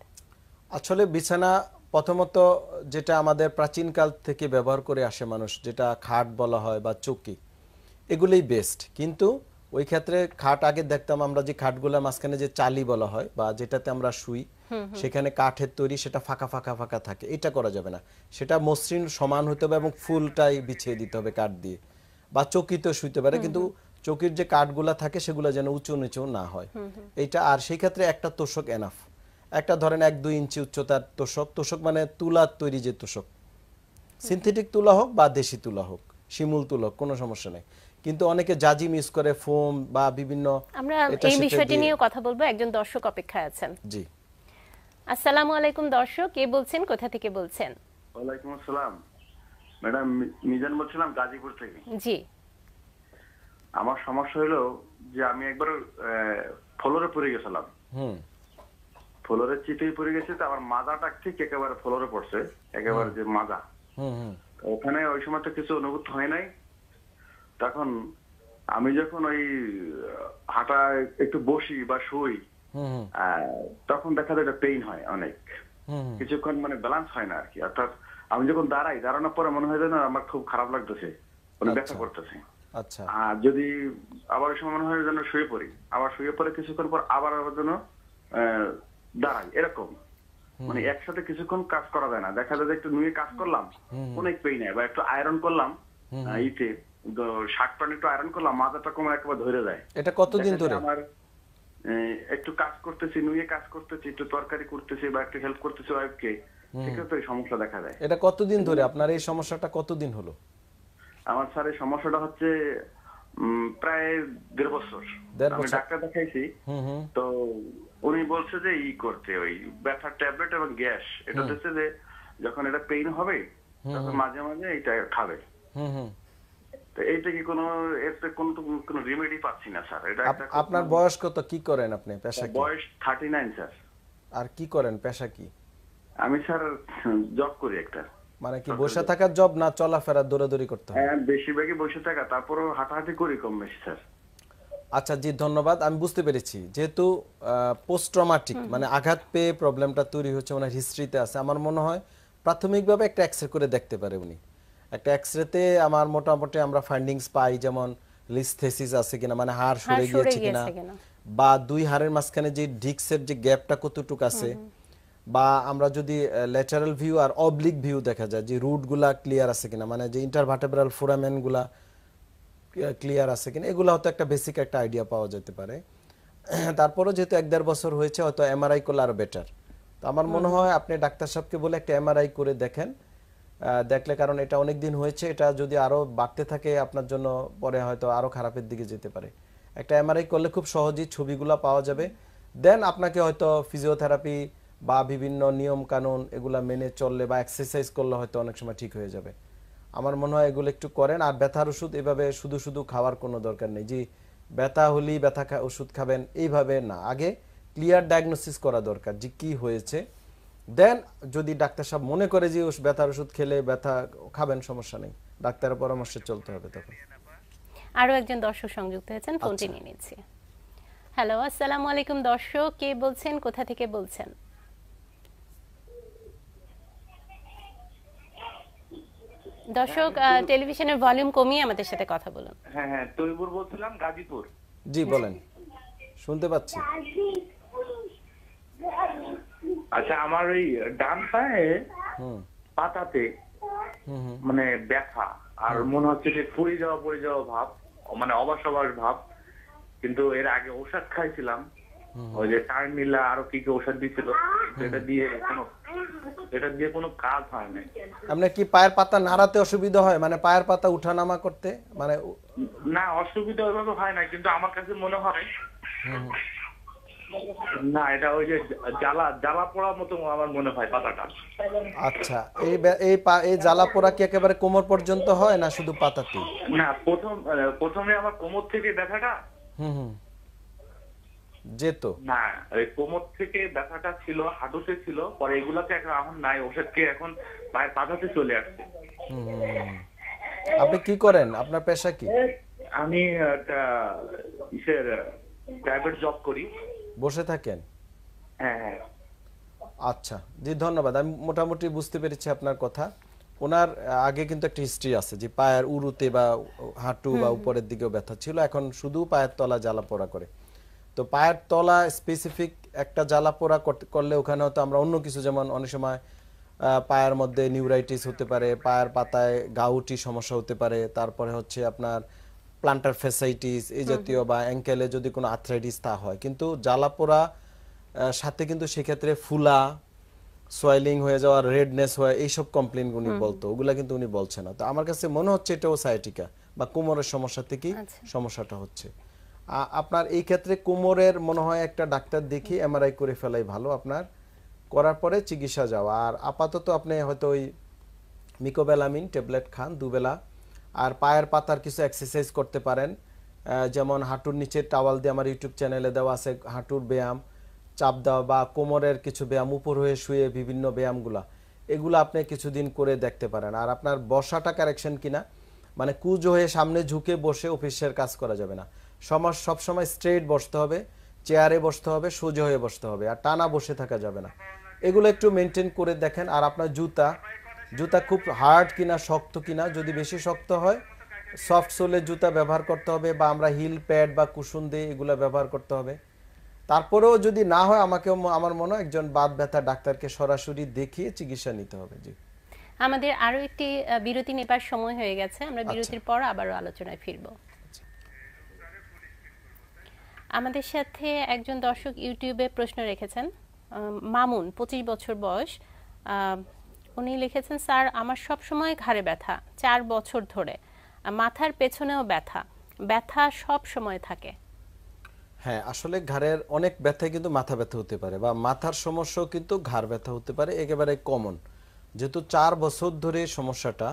আসলে বিছানা প্রথমত যেটা আমাদের প্রাচীনকাল থেকে ব্যবহার করে আসে মানুষ যেটা খাট বলা হয় বা চৌকি এগুলোই বেস্ট কিন্তু ওই ক্ষেত্রে খাট আগে দেখতাম আমরা যে খাটগুলো মাঝখানে যে চালি বলা হয় বা যেটাতে আমরা শুই সেখানে কাঠের তৈরি সেটা ফাঁকা ফাঁকা ফাঁকা থাকে এটা করা যাবে না সেটা মসৃণ সমান হতে হবে এবং ফুলটাই বিছিয়ে দিতে হবে কাঠ দিয়ে বা চকিতেও শুইতে পারে কিন্তু চোখের যে কাঠগুলা থাকে সেগুলো যেন উঁচু নিচু না হয় এটা আর সেই ক্ষেত্রে একটা তোষক এনাফ একটা ধরেন এক দুই ইঞ্চি উচ্চতার তোষক তোষক মানে তুলার তৈরি যে তোষক সিনথেটিক তুলা হোক বা দেশি তুলা হোক শিমুল তুলা কোনো সমস্যা নেই কিন্তু অনেকে জাজি মিস করে ফোম বা বিভিন্ন আমরা এই বিষয়টি নিয়ে কথা বলবো একজন দর্শক অপেক্ষায় আছেন জি আসসালামু আলাইকুম দর্শক কে বলছেন কোথা থেকে বলছেন ওয়ালাইকুম আসসালাম ম্যাডাম মিজান বলছিলাম গাজীপুর থেকে জি আমার সমস্যা হলো যে আমি একবার ফলরে পড়ে গেছিলাম ফলরে চিতেই পড়ে গেছে তো আমার মাজাটা ঠিক একেবারে ফলরে পড়ছে একেবারে যে মাজা ওখানে ওই সময় তো কিছু অনুভূত হয় নাই তখন আমি যখন ওই হাঁটা একটু বসি বা শুই তখন দেখা যায় পেইন হয় অনেক কিছুক্ষণ মানে ব্যালান্স হয় না আর কি অর্থাৎ আমি যখন দাঁড়াই দাঁড়ানোর পরে মনে হয় না আমার খুব খারাপ লাগতেছে মানে ব্যথা আচ্ছা। করতেছে আচ্ছা আর যদি আবার সময় হয় যেন শুয়ে পড়ি আবার শুয়ে পড়ে কিছুক্ষণ পর আবার আমার জন্য দাঁড়াই এরকম মানে একসাথে কিছুক্ষণ কাজ করা যায় না দেখা যায় একটু নুয়ে কাজ করলাম অনেক পেই নাই বা একটু আয়রন করলাম ইতে শার্ট একটু আয়রন করলাম মাথাটা কমে একবার ধরে যায় এটা কতদিন ধরে আমার একটু কাজ করতেছি নুয়ে কাজ করতেছি একটু তরকারি করতেছি বা একটু হেল্প করতেছি ওয়াইফকে সেক্ষেত্রে সমস্যা দেখা যায় এটা কতদিন ধরে আপনার এই সমস্যাটা কতদিন হলো আমার স্যারের সমস্যাটা হচ্ছে প্রায় দেড় বছর আমি ডাক্তার দেখাইছি তো উনি বলছে যে ই করতে ওই ব্যথার ট্যাবলেট এবং গ্যাস এটা হচ্ছে যে যখন এটা পেইন হবে তখন মাঝে মাঝে এটা খাবে তো এইটা কি কোনো এর কোনো কোনো রিমেডি পাচ্ছি না স্যার এটা আপনার বয়স কত কি করেন আপনি পেশা কি বয়স 39 স্যার আর কি করেন পেশা কি আমি স্যার জব করি একটা মানে কি হ্যাঁ, বসে হ্যাঁ। থাকার জব না চলাফেরা দৌড়াদৌড়ি করতে হয় হ্যাঁ বেশিরভাগই বসে থাকা তারপরও হাঁটাহাঁটি করি কম বেশি স্যার আচ্ছা জি ধন্যবাদ আমি বুঝতে পেরেছি যেহেতু পোস্ট ট্রমাটিক মানে আঘাত পেয়ে প্রবলেমটা তৈরি হচ্ছে ওনার মানে হিস্ট্রিতে আছে আমার মনে হয় প্রাথমিকভাবে একটা এক্সরে করে দেখতে পারে উনি একটা এক্সরেতে আমার মোটামুটি আমরা ফাইন্ডিংস পাই যেমন লিস্থেসিস আছে কিনা মানে হাড় সরে গিয়েছে কিনা বা দুই হাড়ের মাঝখানে যে ডিক্সের যে গ্যাপটা কতটুকু আছে বা আমরা যদি ল্যাটারাল ভিউ আর অবলিক ভিউ দেখা যায় যে রুটগুলা ক্লিয়ার আছে কিনা মানে যে ইন্টারভার্টেব্রাল ফোরামেনগুলা ক্লিয়ার আছে কিনা এগুলো হয়তো একটা বেসিক একটা আইডিয়া পাওয়া যেতে পারে তারপরও যেহেতু এক দেড় বছর হয়েছে হয়তো এমআরআই করলে আরও বেটার তো আমার মনে হয় আপনি ডাক্তার সাহেবকে বলে একটা এমআরআই করে দেখেন দেখলে কারণ এটা অনেক দিন হয়েছে এটা যদি আরও বাড়তে থাকে আপনার জন্য পরে হয়তো আরও খারাপের দিকে যেতে পারে একটা এমআরআই করলে খুব সহজেই ছবিগুলো পাওয়া যাবে দেন আপনাকে হয়তো ফিজিওথেরাপি বা বিভিন্ন নিয়ম কানুন এগুলা মেনে চললে বা এক্সারসাইজ করলে হয়তো অনেক সময় ঠিক হয়ে যাবে আমার মনে হয় এগুলো একটু করেন আর ব্যথার ওষুধ এভাবে শুধু শুধু খাওয়ার কোনো দরকার নেই যে ব্যথা হলেই ব্যথা ওষুধ খাবেন এইভাবে না আগে ক্লিয়ার ডায়াগনোসিস করা দরকার যে কী হয়েছে দেন যদি ডাক্তার সাহেব মনে করে যে ব্যথার ওষুধ খেলে ব্যথা খাবেন সমস্যা নেই ডাক্তারের পরামর্শে চলতে হবে তখন আরও একজন দর্শক সংযুক্ত হয়েছেন ফোনটি আচ্ছা। নিয়ে নিচ্ছি হ্যালো আসসালামু আলাইকুম দর্শক কে বলছেন কোথা থেকে বলছেন দর্শক টেলিভিশনের ভলিউম কমিয়ে আমাদের সাথে কথা বলুন হ্যাঁ হ্যাঁ তৈমুর বলছিলাম গাজীপুর জি বলেন শুনতে পাচ্ছি আচ্ছা আমার ওই ডান পায়ে পাতাতে মানে ব্যথা আর মনে হচ্ছে যে পুড়ে যাওয়া পড়ে যাওয়া ভাব মানে অবাস অবাস ভাব কিন্তু এর আগে ওষুধ খাইছিলাম ওই যে টাইম টার্নিলা আরো কি কি ওষুধ দিছিল সেটা দিয়ে কোনো সেটা দিয়ে কোনো কাজ হয় না আপনি কি পায়ের পাতা নাড়াতে অসুবিধা হয় মানে পায়ের পাতা উঠানামা করতে মানে না অসুবিধা ওইভাবে হয় না কিন্তু আমার কাছে মনে হয় না এটা ওই যে জ্বালা জ্বালা পোড়া মতো আমার মনে হয় পাতাটা আচ্ছা এই এই এই জ্বালা পোড়া কি একেবারে কোমর পর্যন্ত হয় না শুধু পাতাতে না প্রথম প্রথমে আমার কোমর থেকে ব্যথাটা হুম হুম যেত না কোমর থেকে ব্যথাটা ছিল হাঁটুতে ছিল পরে এগুলাতে এখন নাই ওষুধকে এখন পায়ের পাতাতে চলে আসছে আপনি কি করেন আপনার পেশা কি আমি ইসের প্রাইভেট জব করি বসে থাকেন হ্যাঁ, হ্যাঁ আচ্ছা জি ধন্যবাদ আমি মোটামুটি বুঝতে পেরেছি আপনার কথা ওনার আগে কিন্তু একটা হিস্ট্রি আছে যে পায়ের উরুতে বা হাঁটু বা উপরের দিকেও ব্যথা ছিল এখন শুধু পায়ের তলা জ্বালা পড়া করে তো পায়ের তলা স্পেসিফিক একটা জ্বালা পোড়া করলে ওখানে হয়তো আমরা অন্য কিছু যেমন অনেক সময় পায়ের মধ্যে নিউরাইটিস হতে পারে পায়ের পাতায় গাউটি সমস্যা হতে পারে তারপরে হচ্ছে আপনার প্লান্টার ফেসাইটিস এই জাতীয় বা অ্যাঙ্কেলে যদি কোনো আর্থ্রাইটিস তা হয় কিন্তু জ্বালা পোড়া সাথে কিন্তু সেক্ষেত্রে ফুলা সোয়েলিং হয়ে যাওয়া রেডনেস হয় এইসব কমপ্লেন উনি বলতো ওগুলা কিন্তু উনি বলছে না তো আমার কাছে মনে হচ্ছে এটাও সাইটিকা বা কোমরের সমস্যা থেকেই আচ্ছা। সমস্যাটা হচ্ছে আপনার এই ক্ষেত্রে কোমরের মনে হয় একটা ডাক্তার দেখি এমআরআই করে ফেলাই ভালো আপনার করার পরে চিকিৎসা যাওয়া আর আপাতত আপনি হয়তো ওই মিকোবেলামিন ট্যাবলেট খান দুবেলা আর পায়ের পাতার কিছু এক্সারসাইজ করতে পারেন যেমন হাঁটুর নিচে টাওয়াল দিয়ে আমার ইউটিউব চ্যানেলে দেওয়া আছে হাঁটুর ব্যায়াম চাপ দেওয়া বা কোমরের কিছু ব্যায়াম উপর হয়ে শুয়ে বিভিন্ন ব্যায়ামগুলা এগুলো আপনি কিছুদিন করে দেখতে পারেন আর আপনার বসাটা কারেকশন কিনা মানে কুজ হয়ে সামনে ঝুঁকে বসে অফিসের কাজ করা যাবে না সমাজ সবসময় স্ট্রেট বসতে হবে চেয়ারে বসতে হবে সোজা হয়ে বসতে হবে আর টানা বসে থাকা যাবে না এগুলো একটু মেনটেন করে দেখেন আর আপনার জুতা জুতা খুব হার্ড কিনা শক্ত কিনা যদি বেশি শক্ত হয় সফট সোলের জুতা ব্যবহার করতে হবে বা আমরা হিল প্যাড বা কুশন দিয়ে এগুলো ব্যবহার করতে হবে তারপরেও যদি না হয় আমাকে আমার মনে হয় একজন বাদ ব্যথা ডাক্তারকে সরাসরি দেখিয়ে চিকিৎসা নিতে হবে জি আমাদের আরও একটি বিরতি নেবার সময় হয়ে গেছে আমরা আচ্ছা। বিরতির পর আবারও আলোচনায় ফিরবো আমাদের সাথে একজন দর্শক ইউটিউবে প্রশ্ন রেখেছেন মামুন পঁচিশ বছর বয়স উনি লিখেছেন স্যার আমার সব সময় ঘাড়ে ব্যথা চার বছর ধরে মাথার পেছনেও ব্যথা ব্যথা সব সময় থাকে হ্যাঁ আসলে ঘাড়ের অনেক ব্যথায় কিন্তু মাথা ব্যথা হতে পারে বা মাথার সমস্যাও কিন্তু ঘাড় ব্যথা হতে পারে একেবারে কমন যেহেতু চার বছর ধরে সমস্যাটা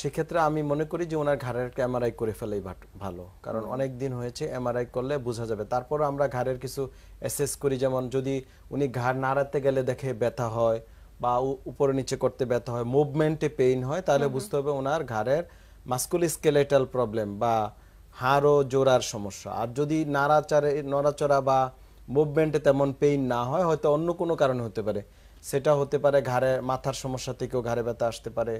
সেক্ষেত্রে আমি মনে করি যে ওনার ঘাড়ের এমআরআই করে ফেলাই ভালো কারণ অনেক দিন হয়েছে এমআরআই করলে বোঝা যাবে তারপর আমরা ঘাড়ের কিছু অ্যাসেস করি যেমন যদি উনি ঘাড় নাড়াতে গেলে দেখে ব্যথা হয় বা উপরে নিচে করতে ব্যথা হয় মুভমেন্টে পেইন হয় তাহলে বুঝতে হবে ওনার ঘাড়ের মাস্কুলিস্কেলেটাল প্রবলেম বা হাড়ও ও জোড়ার সমস্যা আর যদি নাড়াচারে নড়াচড়া বা মুভমেন্টে তেমন পেইন না হয় হয়তো অন্য কোনো কারণে হতে পারে সেটা হতে পারে ঘাড়ে মাথার সমস্যা থেকেও ঘাড়ে ব্যথা আসতে পারে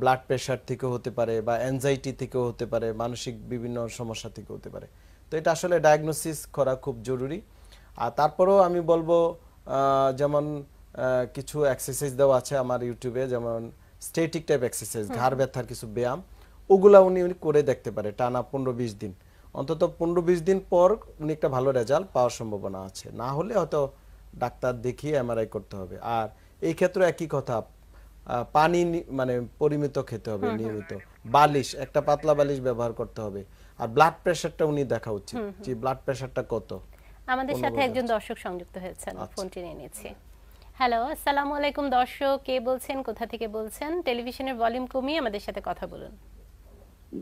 ব্লাড প্রেশার থেকে হতে পারে বা অ্যাংজাইটি থেকেও হতে পারে মানসিক বিভিন্ন সমস্যা থেকে হতে পারে তো এটা আসলে ডায়াগনোসিস করা খুব জরুরি আর তারপরেও আমি বলবো যেমন কিছু এক্সারসাইজ দেওয়া আছে আমার ইউটিউবে যেমন স্টেটিক টাইপ এক্সারসাইজ ঘাড় ব্যথার কিছু ব্যায়াম ওগুলা উনি করে দেখতে পারে টানা পনেরো বিশ দিন অন্তত পনেরো বিশ দিন পর উনি একটা ভালো রেজাল্ট পাওয়ার সম্ভাবনা আছে না হলে হয়তো ডাক্তার দেখিয়ে এমআরআই করতে হবে আর এই ক্ষেত্রে একই কথা পানি মানে পরিমিত খেতে হবে নিয়মিত বালিশ একটা পাতলা বালিশ ব্যবহার করতে হবে আর ব্লাড প্রেশারটা উনি দেখা উচিত যে ব্লাড প্রেশারটা কত আমাদের সাথে একজন আচ্ছা। দর্শক সংযুক্ত হয়েছে আচ্ছা। ফোনটি নিয়ে নিচ্ছি হ্যালো আসসালামু আলাইকুম দর্শক কে বলছেন কোথা থেকে বলছেন টেলিভিশনের ভলিউম কমিয়ে আমাদের সাথে কথা বলুন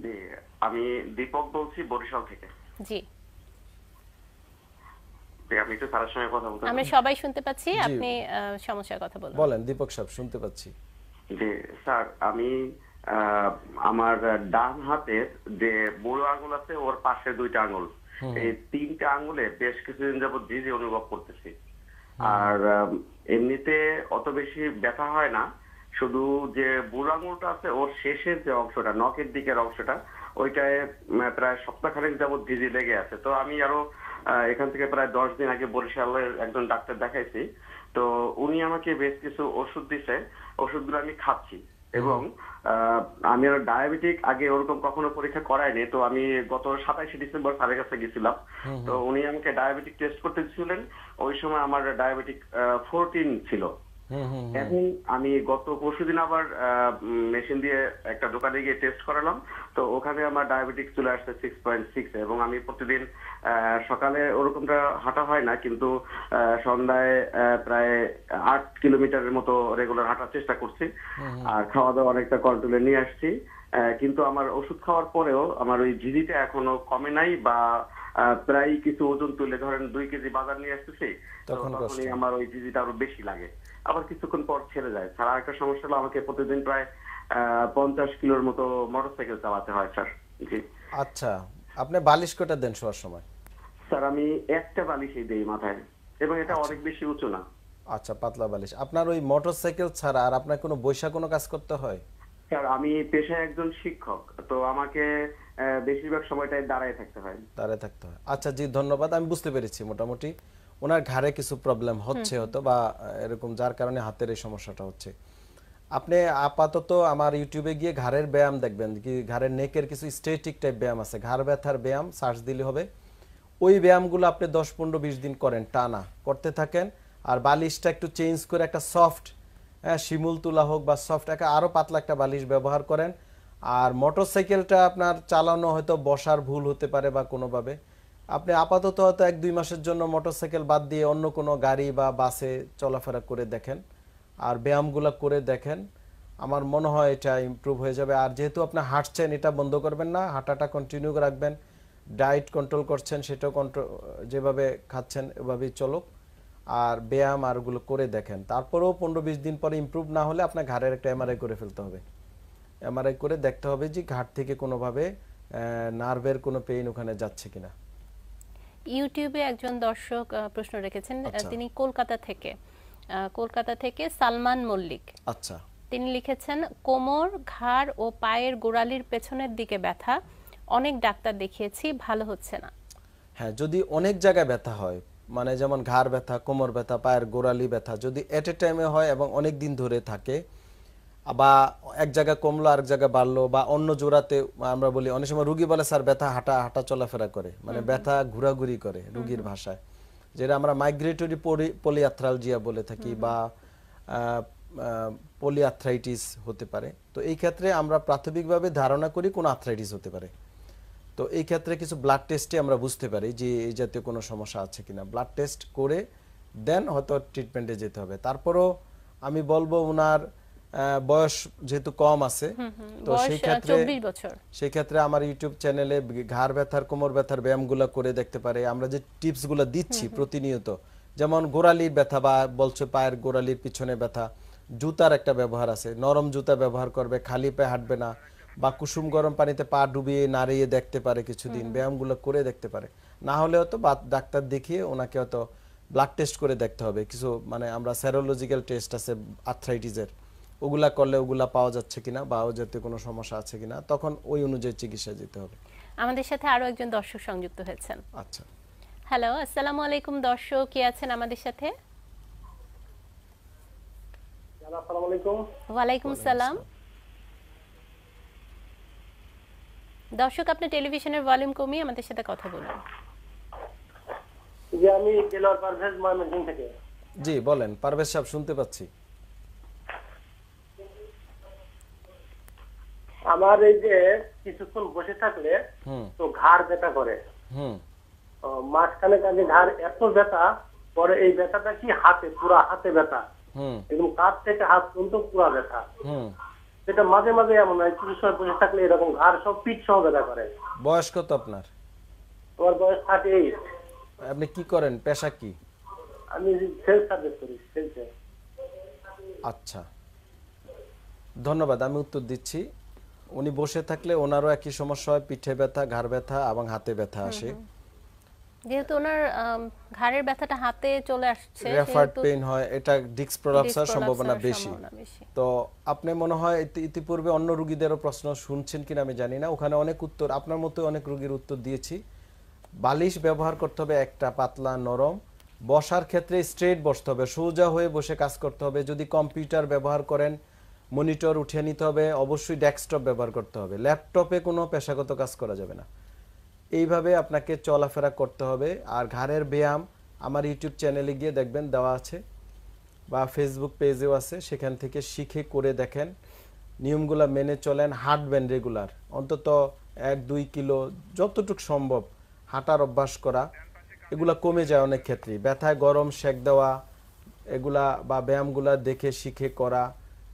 জি আমি দীপক বলছি বরিশাল থেকে জি আমি আমরা সবাই শুনতে পাচ্ছি আপনি সমস্যার কথা বলুন বলেন দীপক সাহেব শুনতে পাচ্ছি যে স্যার আমি আমার ডান হাতের যে বুড়ো আঙুল আছে ওর পাশে দুইটা আঙুল এই তিনটা আঙুলে বেশ কিছুদিন যাবত জিজি অনুভব করতেছি আর এমনিতে অত বেশি ব্যথা হয় না শুধু যে বুড়ো আঙুলটা আছে ওর শেষের যে অংশটা নখের দিকের অংশটা ওইটায় প্রায় সপ্তাহখানেক যাবত ভিজি লেগে আছে তো আমি আরো এখান থেকে প্রায় দশ দিন আগে বরিশালের একজন ডাক্তার দেখাইছি তো উনি আমাকে বেশ কিছু ওষুধ দিছে ওষুধগুলো আমি খাচ্ছি এবং আমি আর ডায়াবেটিক আগে ওরকম কখনো পরীক্ষা করাইনি তো আমি গত সাতাইশে ডিসেম্বর স্যারের কাছে গেছিলাম তো উনি আমাকে ডায়াবেটিক টেস্ট করতে দিয়েছিলেন ওই সময় আমার ডায়াবেটিক ফোরটিন ছিল এখন আমি গত পরশুদিন আবার মেশিন দিয়ে একটা দোকানে গিয়ে টেস্ট করালাম তো ওখানে আমার ডায়াবেটিক চলে আসছে সিক্স পয়েন্ট সিক্স এবং আমি প্রতিদিন সকালে ওরকমটা হাঁটা হয় না কিন্তু সন্ধ্যায় প্রায় আট কিলোমিটারের মতো রেগুলার হাঁটার চেষ্টা করছি আর খাওয়া দাওয়া অনেকটা কন্ট্রোলে নিয়ে আসছি কিন্তু আমার ওষুধ খাওয়ার পরেও আমার ওই ঝিঝিটা এখনো কমে নাই বা প্রায় কিছু ওজন তুলে ধরেন দুই কেজি বাজার নিয়ে আসতেছি তখনই আমার ওই ঝিঝিটা আরো বেশি লাগে আবার কিছুক্ষণ পর ছেড়ে যায় স্যার আরেকটা সমস্যা হলো আমাকে প্রতিদিন প্রায় পঞ্চাশ কিলোর মতো মোটরসাইকেল চালাতে হয় স্যার জি আচ্ছা আপনি বালিশ কোটা দেন শোয়ার সময় স্যার আমি একটা বালিশই দেই মাথায় এবং এটা আচ্ছা। অনেক বেশি উঁচু না আচ্ছা পাতলা বালিশ আপনার ওই মোটরসাইকেল ছাড়া আর আপনার কোনো বৈশা কোনো কাজ করতে হয় স্যার আমি পেশায় একজন শিক্ষক তো আমাকে বেশিরভাগ সময়টাই দাঁড়ায় থাকতে হয় দাঁড়ায় থাকতে হয় আচ্ছা জি ধন্যবাদ আমি বুঝতে পেরেছি মোটামুটি ওনার ঘাড়ে কিছু প্রবলেম হচ্ছে হতো বা এরকম যার কারণে হাতের এই সমস্যাটা হচ্ছে আপনি আপাতত আমার ইউটিউবে গিয়ে ঘাড়ের ব্যায়াম দেখবেন কি ঘাড়ের নেকের কিছু স্টেটিক টাইপ ব্যায়াম আছে ঘাড় ব্যথার ব্যায়াম সার্চ দিলে হবে ওই ব্যায়ামগুলো আপনি দশ পনেরো বিশ দিন করেন টানা করতে থাকেন আর বালিশটা একটু চেঞ্জ করে একটা সফট হ্যাঁ শিমুল তুলা হোক বা সফট একটা আরও পাতলা একটা বালিশ ব্যবহার করেন আর মোটরসাইকেলটা আপনার চালানো হয়তো বসার ভুল হতে পারে বা কোনোভাবে আপনি আপাতত হয়তো এক দুই মাসের জন্য মোটরসাইকেল বাদ দিয়ে অন্য কোনো গাড়ি বা বাসে চলাফেরা করে দেখেন আর ব্যায়ামগুলো করে দেখেন আমার মনে হয় এটা ইম্প্রুভ হয়ে যাবে আর যেহেতু আপনি হাঁটছেন এটা বন্ধ করবেন না হাঁটাটা কন্টিনিউ রাখবেন ডায়েট কন্ট্রোল করছেন সেটাও কন্ট্রোল যেভাবে খাচ্ছেন এভাবেই চলুক আর ব্যায়াম আর ওগুলো করে দেখেন তারপরেও পনেরো বিশ দিন পরে ইম্প্রুভ না হলে আপনার ঘাড়ের একটা এমআরআই করে ফেলতে হবে এমআরআই করে দেখতে হবে যে ঘাট থেকে কোনোভাবে নার্ভের কোনো পেইন ওখানে যাচ্ছে কিনা ইউটিউবে একজন দর্শক প্রশ্ন রেখেছেন আচ্ছা। তিনি কলকাতা থেকে কলকাতা থেকে সালমান মল্লিক আচ্ছা তিনি লিখেছেন কোমর ঘাড় ও পায়ের গোড়ালির পেছনের দিকে ব্যথা অনেক ডাক্তার দেখিয়েছি ভালো হচ্ছে না হ্যাঁ যদি অনেক জায়গায় ব্যথা হয় মানে যেমন ঘাড় ব্যথা কোমর ব্যথা পায়ের গোড়ালি ব্যথা যদি এট এ টাইমে হয় এবং অনেক দিন ধরে থাকে বা এক জায়গা কমলো আরেক জায়গা বাড়লো বা অন্য জোড়াতে আমরা বলি অনেক সময় রুগী বলে স্যার ব্যথা হাঁটা হাঁটা চলাফেরা করে মানে ব্যথা ঘোরাঘুরি করে রুগীর ভাষায় যেটা আমরা মাইগ্রেটরি পলিয়াথ্রালজিয়া বলে থাকি বা পলিআথ্রাইটিস হতে পারে তো এই ক্ষেত্রে আমরা প্রাথমিকভাবে ধারণা করি কোনো আথ্রাইটিস হতে পারে তো এই ক্ষেত্রে কিছু ব্লাড টেস্টে আমরা বুঝতে পারি যে এই জাতীয় কোনো সমস্যা আছে কিনা ব্লাড টেস্ট করে দেন হয়তো ট্রিটমেন্টে যেতে হবে তারপরও আমি বলবো ওনার বয়স যেহেতু কম আছে তো সেই ক্ষেত্রে সেই ক্ষেত্রে আমার ইউটিউব চ্যানেলে ঘাড় ব্যথার কোমর ব্যথার ব্যায়ামগুলো করে দেখতে পারে আমরা যে টিপসগুলো দিচ্ছি প্রতিনিয়ত যেমন গোড়ালির ব্যথা বা বলছে পায়ের গোড়ালির পিছনে ব্যথা জুতার একটা ব্যবহার আছে নরম জুতা ব্যবহার করবে খালি পায়ে হাঁটবে না বা কুসুম গরম পানিতে পা ডুবিয়ে নাড়িয়ে দেখতে পারে কিছুদিন ব্যায়ামগুলো করে দেখতে পারে না হলে হয়তো ডাক্তার দেখিয়ে ওনাকে হয়তো ব্লাড টেস্ট করে দেখতে হবে কিছু মানে আমরা স্যারোলজিক্যাল টেস্ট আছে আর্থ্রাইটিসের ওগুলা করলে ওগুলা পাওয়া যাচ্ছে কিনা বা ও জাতীয় কোনো সমস্যা আছে কিনা তখন ওই অনুযায়ী চিকিৎসা দিতে হবে আমাদের সাথে আরো একজন দর্শক সংযুক্ত হয়েছেন আচ্ছা হ্যালো আসসালামু আলাইকুম দর্শক কে আছেন আমাদের সাথে দর্শক আপনি টেলিভিশনের ভলিউম কমিয়ে আমাদের সাথে কথা বলুন জি আমি টেলর পারভেজ থেকে জি বলেন পারভেজ সাহেব শুনতে পাচ্ছি আমার এই যে কিছুক্ষণ বসে থাকলে তো ঘাড় ব্যথা করে মাঝখানে কাজে ঘাড় এত ব্যথা পরে এই ব্যথাটা কি হাতে পুরা হাতে ব্যথা এবং কাঁধ থেকে হাত পর্যন্ত পুরা ব্যথা সেটা মাঝে মাঝে এমন হয় কিছু সময় বসে থাকলে এরকম ঘাড় সব পিঠ সহ ব্যথা করে বয়স কত আপনার আমার বয়স থার্টি এইট আপনি কি করেন পেশা কি আমি সেলস সার্ভিস করি সেলস আচ্ছা ধন্যবাদ আমি উত্তর দিচ্ছি উনি বসে থাকলে ওনারও একই সমস্যা হয় পিঠে ব্যথা ঘাড় ব্যথা এবং হাতে ব্যথা আসে যেহেতু ওনার ঘাড়ের ব্যথাটা হাতে চলে আসছে রেফার পেইন হয় এটা ডিস্ক প্রলাপসার সম্ভাবনা বেশি তো আপনি মনে হয় ইতিপূর্বে অন্য রোগীদেরও প্রশ্ন শুনছেন কিনা আমি জানি না ওখানে অনেক উত্তর আপনার মতো অনেক রোগীর উত্তর দিয়েছি বালিশ ব্যবহার করতে হবে একটা পাতলা নরম বসার ক্ষেত্রে স্ট্রেট বসতে হবে সোজা হয়ে বসে কাজ করতে হবে যদি কম্পিউটার ব্যবহার করেন মনিটর উঠিয়ে নিতে হবে অবশ্যই ডেস্কটপ ব্যবহার করতে হবে ল্যাপটপে কোনো পেশাগত কাজ করা যাবে না এইভাবে আপনাকে চলাফেরা করতে হবে আর ঘাড়ের ব্যায়াম আমার ইউটিউব চ্যানেলে গিয়ে দেখবেন দেওয়া আছে বা ফেসবুক পেজেও আছে সেখান থেকে শিখে করে দেখেন নিয়মগুলো মেনে চলেন হাঁটবেন রেগুলার অন্তত এক দুই কিলো যতটুক সম্ভব হাঁটার অভ্যাস করা এগুলা কমে যায় অনেক ক্ষেত্রেই ব্যথায় গরম সেঁক দেওয়া এগুলা বা ব্যায়ামগুলা দেখে শিখে করা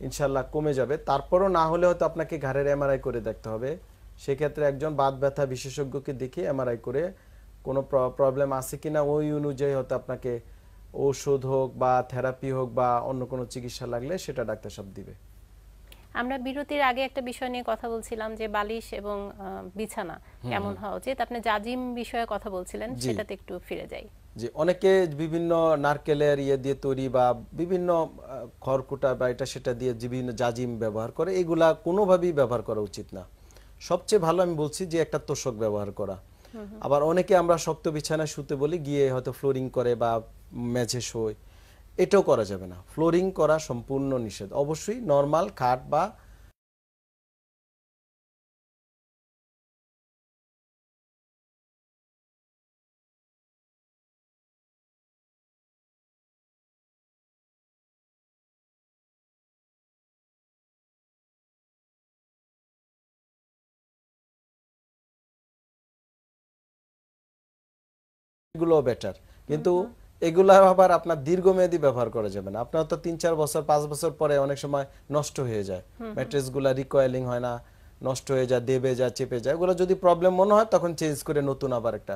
ইনশাল্লাহ কমে যাবে তারপরও না হলে হয়তো আপনাকে ঘাড়ের এমআরআই করে দেখতে হবে সেক্ষেত্রে একজন বাদ ব্যথা বিশেষজ্ঞকে দেখে এমআরআই করে কোনো প্রবলেম আছে কি না ওই অনুযায়ী হয়তো আপনাকে ঔষধ হোক বা থেরাপি হোক বা অন্য কোনো চিকিৎসা লাগলে সেটা ডাক্তার সাহেব দিবে আমরা বিরতির আগে একটা বিষয় নিয়ে কথা বলছিলাম যে বালিশ এবং বিছানা কেমন হওয়া উচিত আপনি জাজিম বিষয়ে কথা বলছিলেন সেটাতে একটু ফিরে যাই যে অনেকে বিভিন্ন নারকেলের ইয়ে দিয়ে তৈরি বা বিভিন্ন খড়কুটা বা এটা সেটা দিয়ে বিভিন্ন জাজিম ব্যবহার করে এগুলা কোনোভাবেই ব্যবহার করা উচিত না সবচেয়ে ভালো আমি বলছি যে একটা তোষক ব্যবহার করা আবার অনেকে আমরা শক্ত বিছানায় শুতে বলি গিয়ে হয়তো ফ্লোরিং করে বা মেঝে শোয় এটাও করা যাবে না ফ্লোরিং করা সম্পূর্ণ নিষেধ অবশ্যই নর্মাল খাট বা এগুলো বেটার কিন্তু এগুলা আবার আপনার দীর্ঘমেয়াদী ব্যবহার করা যাবে না আপনার তো তিন চার বছর পাঁচ বছর পরে অনেক সময় নষ্ট হয়ে যায় গুলা রিকয়েলিং হয় না নষ্ট হয়ে যায় দেবে যা চেপে যায় এগুলো যদি প্রবলেম মনে হয় তখন চেঞ্জ করে নতুন আবার একটা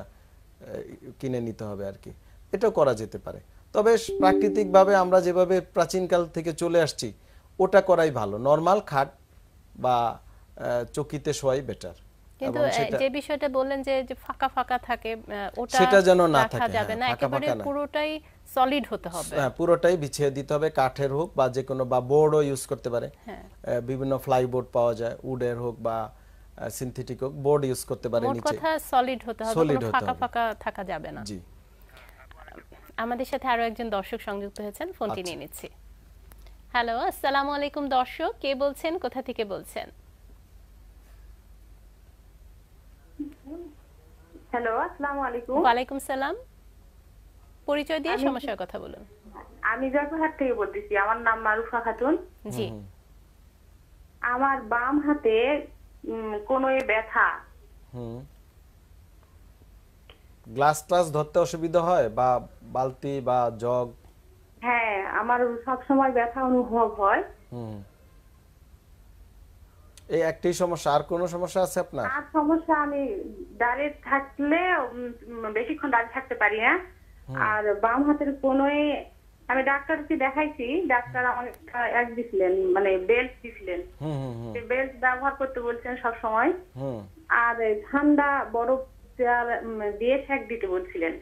কিনে নিতে হবে আর কি এটাও করা যেতে পারে তবে প্রাকৃতিকভাবে আমরা যেভাবে প্রাচীনকাল থেকে চলে আসছি ওটা করাই ভালো নর্মাল খাট বা চকিতে শোয়াই বেটার কিন্তু যে বিষয়টা বললেন যে ফাঁকা ফাঁকা থাকে ওটা সেটা যেন না থাকে যাবে হ্যাঁ, না একেবারে পুরোটাই সলিড হতে হবে হ্যাঁ পুরোটাই বিছিয়ে দিতে হবে কাঠের হোক বা যে কোনো বা বোর্ডও ইউজ করতে পারে হ্যাঁ। বিভিন্ন ফ্লাইবোর্ড পাওয়া যায় উডের হোক বা সিনথেটিক হোক বোর্ড ইউজ করতে পারে নিচে কথা সলিড হতে হবে সলিড কোনো ফাঁকা ফাঁকা থাকা যাবে না জি আমাদের সাথে আরো একজন দর্শক সংযুক্ত হয়েছেন ফোনটি আচ্ছা। নিয়ে নিচ্ছি হ্যালো আসসালামু আলাইকুম দর্শক কে বলছেন কোথা থেকে বলছেন হ্যালো আসসালামু আলাইকুম ওয়া আলাইকুম সালাম পরিচয় দিয়ে সমস্যার কথা বলুন আমি জয়পুরহাট থেকে বলতেছি আমার নাম মারুফা খাতুন জি আমার বাম হাতে কোনো এ ব্যথা হুম গ্লাস টাস ধরতে অসুবিধা হয় বা বালতি বা জগ হ্যাঁ আমার সব সময় ব্যথা অনুভব হয় হুম এই একটাই সমস্যা আর কোন সমস্যা আছে আপনার আর সমস্যা আমি দাঁড়িয়ে থাকলে বেশিক্ষণ দাঁড়িয়ে থাকতে পারি হ্যাঁ আর বাম হাতের কোনোই আমি ডাক্তার কি দেখাইছি ডাক্তার আমাকে এক দিছিলেন মানে বেল্ট দিছিলেন বেল্ট ব্যবহার করতে বলছেন সব সময় আর ঠান্ডা বরফ দিয়ে শেক দিতে বলছিলেন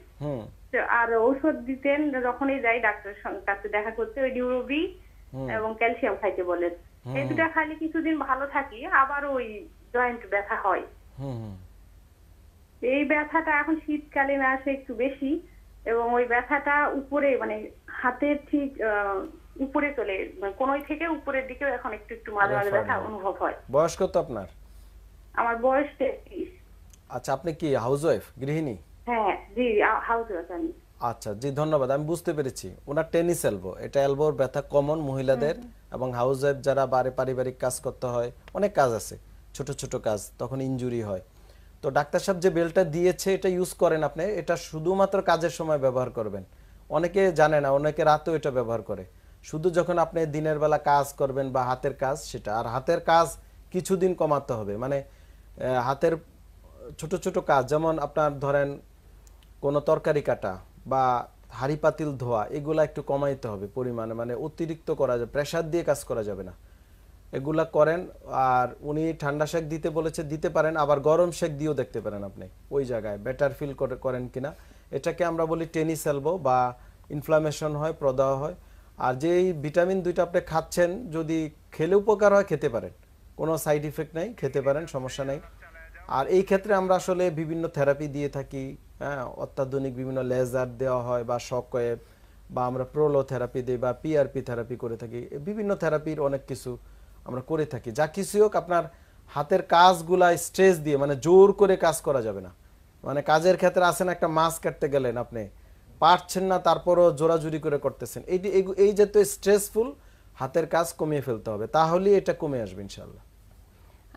আর ঔষধ দিতেন যখনই যাই ডাক্তারের কাছে দেখা করতে ওই ডিউরোবি এবং ক্যালসিয়াম খাইতে বলেন দুটা খালি কিছুদিন ভালো থাকি আবার ওই জয়েন্ট ব্যথা হয় এই ব্যথাটা এখন শীতকালে আসে একটু বেশি এবং ওই ব্যথাটা উপরে মানে হাতের ঠিক উপরে চলে মানে কোনোই থেকে উপরের দিকে এখন একটু একটু মাঝে মাঝে ব্যথা অনুভব হয় বয়স কত আপনার আমার বয়স তেত্রিশ আচ্ছা আপনি কি হাউস ওয়াইফ গৃহিণী হ্যাঁ জি হাউস ওয়াইফ আমি আচ্ছা জি ধন্যবাদ আমি বুঝতে পেরেছি ওনার টেনিস এলবো এটা এলবোর ব্যথা কমন মহিলাদের এবং হাউস ওয়াইফ যারা বারে পারিবারিক কাজ করতে হয় অনেক কাজ আছে ছোট ছোট কাজ তখন ইঞ্জুরি হয় তো ডাক্তার সাহেব যে বেলটা দিয়েছে এটা ইউজ করেন আপনি এটা শুধুমাত্র কাজের সময় ব্যবহার করবেন অনেকে জানে না অনেকে রাতেও এটা ব্যবহার করে শুধু যখন আপনি দিনের বেলা কাজ করবেন বা হাতের কাজ সেটা আর হাতের কাজ কিছুদিন কমাতে হবে মানে হাতের ছোট ছোট কাজ যেমন আপনার ধরেন কোনো তরকারি কাটা বা হাড়ি পাতিল ধোয়া এগুলা একটু কমাইতে হবে পরিমাণে মানে অতিরিক্ত করা যাবে প্রেশার দিয়ে কাজ করা যাবে না এগুলা করেন আর উনি ঠান্ডা শেক দিতে বলেছে দিতে পারেন আবার গরম শেক দিয়েও দেখতে পারেন আপনি ওই জায়গায় বেটার ফিল করেন কিনা এটাকে আমরা বলি টেনিস এলবো বা ইনফ্লামেশন হয় প্রদাহ হয় আর যেই ভিটামিন দুইটা আপনি খাচ্ছেন যদি খেলে উপকার হয় খেতে পারেন কোনো সাইড ইফেক্ট নাই খেতে পারেন সমস্যা নাই আর এই ক্ষেত্রে আমরা আসলে বিভিন্ন থেরাপি দিয়ে থাকি হ্যাঁ অত্যাধুনিক বিভিন্ন লেজার দেওয়া হয় বা শকয়ে বা আমরা প্রোলো থেরাপি দিই বা পিআরপি থেরাপি করে থাকি বিভিন্ন থেরাপির অনেক কিছু আমরা করে থাকি যা কিছুই হোক আপনার হাতের কাজগুলা স্ট্রেস দিয়ে মানে জোর করে কাজ করা যাবে না মানে কাজের ক্ষেত্রে আসেন একটা মাছ কাটতে গেলেন আপনি পারছেন না তারপরও জোরাজুরি করে করতেছেন এই এই যেহেতু স্ট্রেসফুল হাতের কাজ কমিয়ে ফেলতে হবে তাহলেই এটা কমে আসবে ইনশাল্লাহ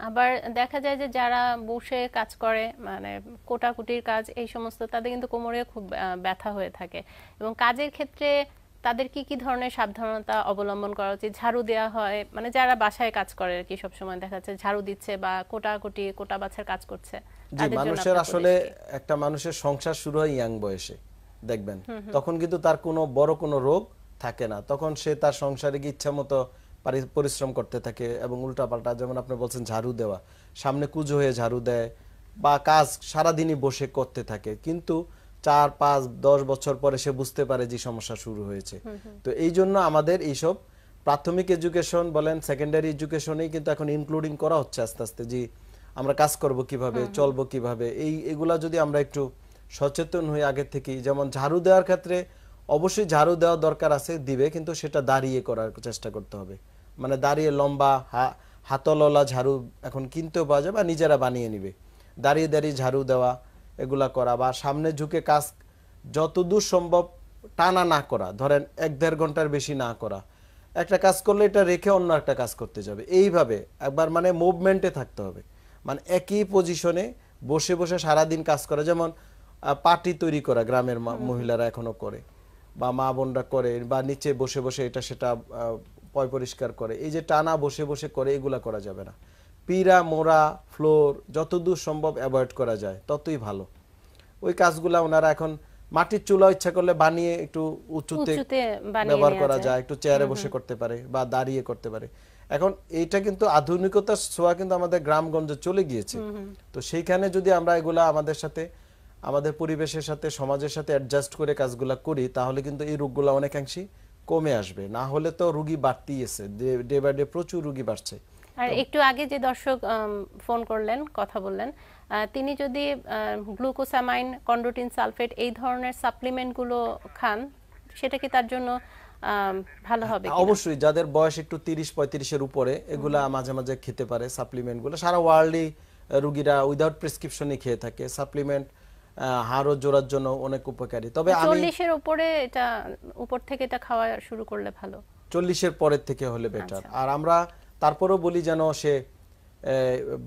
আবার দেখা যায় যে যারা বসে কাজ করে মানে কোটাকুটির কাজ এই সমস্ত তাদের কিন্তু কোমরে খুব ব্যথা হয়ে থাকে এবং কাজের ক্ষেত্রে তাদের কি কি ধরনের সাবধানতা অবলম্বন করা উচিত ঝাড়ু দেওয়া হয় মানে যারা বাসায় কাজ করে আর কি সবসময় দেখা যাচ্ছে ঝাড়ু দিচ্ছে বা কোটাকুটি কোটা বাছার কাজ করছে মানুষের আসলে একটা মানুষের সংসার শুরু হয় ইয়াং বয়সে দেখবেন তখন কিন্তু তার কোনো বড় কোনো রোগ থাকে না তখন সে তার সংসারে ইচ্ছা মতো পরিশ্রম করতে থাকে এবং উল্টাপাল্টা যেমন আপনি বলছেন ঝাড়ু দেওয়া সামনে কুজো হয়ে ঝাড়ু দেয় বা কাজ সারাদিনই বসে করতে থাকে কিন্তু চার পাঁচ দশ বছর পরে সে বুঝতে পারে যে সমস্যা শুরু হয়েছে তো এই জন্য আমাদের এইসব প্রাথমিক এডুকেশন বলেন সেকেন্ডারি এডুকেশনেই কিন্তু এখন ইনক্লুডিং করা হচ্ছে আস্তে আস্তে যে আমরা কাজ করব কিভাবে চলবো কিভাবে এই এগুলা যদি আমরা একটু সচেতন হই আগে থেকে যেমন ঝাড়ু দেওয়ার ক্ষেত্রে অবশ্যই ঝাড়ু দেওয়া দরকার আছে দিবে কিন্তু সেটা দাঁড়িয়ে করার চেষ্টা করতে হবে মানে দাঁড়িয়ে লম্বা হাতললা ঝাড়ু এখন কিনতেও পাওয়া যায় বা নিজেরা বানিয়ে নিবে দাঁড়িয়ে দাঁড়িয়ে ঝাড়ু দেওয়া এগুলা করা বা সামনে ঝুঁকে কাজ যতদূর সম্ভব টানা না করা ধরেন এক দেড় ঘন্টার বেশি না করা একটা কাজ করলে এটা রেখে অন্য একটা কাজ করতে যাবে এইভাবে একবার মানে মুভমেন্টে থাকতে হবে মানে একই পজিশনে বসে বসে সারাদিন কাজ করা যেমন পার্টি তৈরি করা গ্রামের মহিলারা এখনও করে বা মা বোনরা করে বা নিচে বসে বসে এটা সেটা পয় পরিষ্কার করে এই যে টানা বসে বসে করে এগুলা করা যাবে না পিরা মোড়া ফ্লোর যতদূর সম্ভব অ্যাভয়েড করা যায় ততই ভালো ওই কাজগুলা ওনারা এখন মাটির চুলা ইচ্ছা করলে বানিয়ে একটু উঁচুতে ব্যবহার করা যায় একটু চেয়ারে বসে করতে পারে বা দাঁড়িয়ে করতে পারে এখন এইটা কিন্তু আধুনিকতার ছোঁয়া কিন্তু আমাদের গ্রামগঞ্জে চলে গিয়েছে তো সেইখানে যদি আমরা এগুলা আমাদের সাথে আমাদের পরিবেশের সাথে সমাজের সাথে অ্যাডজাস্ট করে কাজগুলো করি তাহলে কিন্তু এই রোগগুলো অনেকাংশে কমে আসবে না হলে তো রুগী বাড়তেই আছে ডে বাই ডে প্রচুর রোগী বাড়ছে আর একটু আগে যে দর্শক ফোন করলেন কথা বললেন তিনি যদি গ্লুকোসামাইন কন্ডোটিন সালফেট এই ধরনের সাপ্লিমেন্টগুলো খান সেটা কি তার জন্য ভালো হবে অবশ্যই যাদের বয়স একটু তিরিশ পঁয়ত্রিশের উপরে এগুলা মাঝে মাঝে খেতে পারে সাপ্লিমেন্টগুলো সারা ওয়ার্ল্ডই রুগীরা উইদাউট প্রেসক্রিপশনই খেয়ে থাকে সাপ্লিমেন্ট হাড়ও জোড়ার জন্য অনেক উপকারী তবে আমি এর উপরে এটা উপর থেকে এটা খাওয়া শুরু করলে ভালো 40 এর পরের থেকে হলে বেটার আচ্ছা। আর আমরা তারপরও বলি যেন সে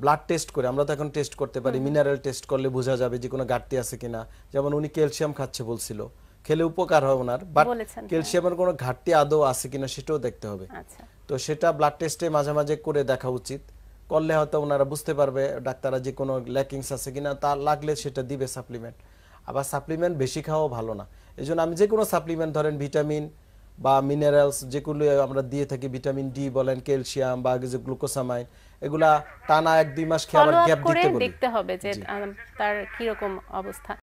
ব্লাড টেস্ট করে আমরা তো এখন টেস্ট করতে পারি মিনারেল টেস্ট করলে বোঝা যাবে যে কোনো ঘাটতি আছে কিনা যেমন উনি ক্যালসিয়াম খাচ্ছে বলছিল খেলে উপকার হয় ওনার বাট ক্যালসিয়ামের কোনো ঘাটতি আদৌ আছে কিনা সেটাও দেখতে হবে আচ্ছা। তো সেটা ব্লাড টেস্টে মাঝে মাঝে করে দেখা উচিত করলে হয়তো ওনারা বুঝতে পারবে ডাক্তাররা যে কোনো ল্যাকিংস আছে কিনা তা লাগলে সেটা দিবে সাপ্লিমেন্ট আবার সাপ্লিমেন্ট বেশি খাওয়াও ভালো না এই আমি যে কোনো সাপ্লিমেন্ট ধরেন ভিটামিন বা মিনারেলস যেগুলো আমরা দিয়ে থাকি ভিটামিন ডি বলেন ক্যালসিয়াম বা যে গ্লুকোসামাইন এগুলা টানা এক দুই মাস খেয়ে আবার গ্যাপ দিতে হবে দেখতে হবে যে তার কি রকম অবস্থা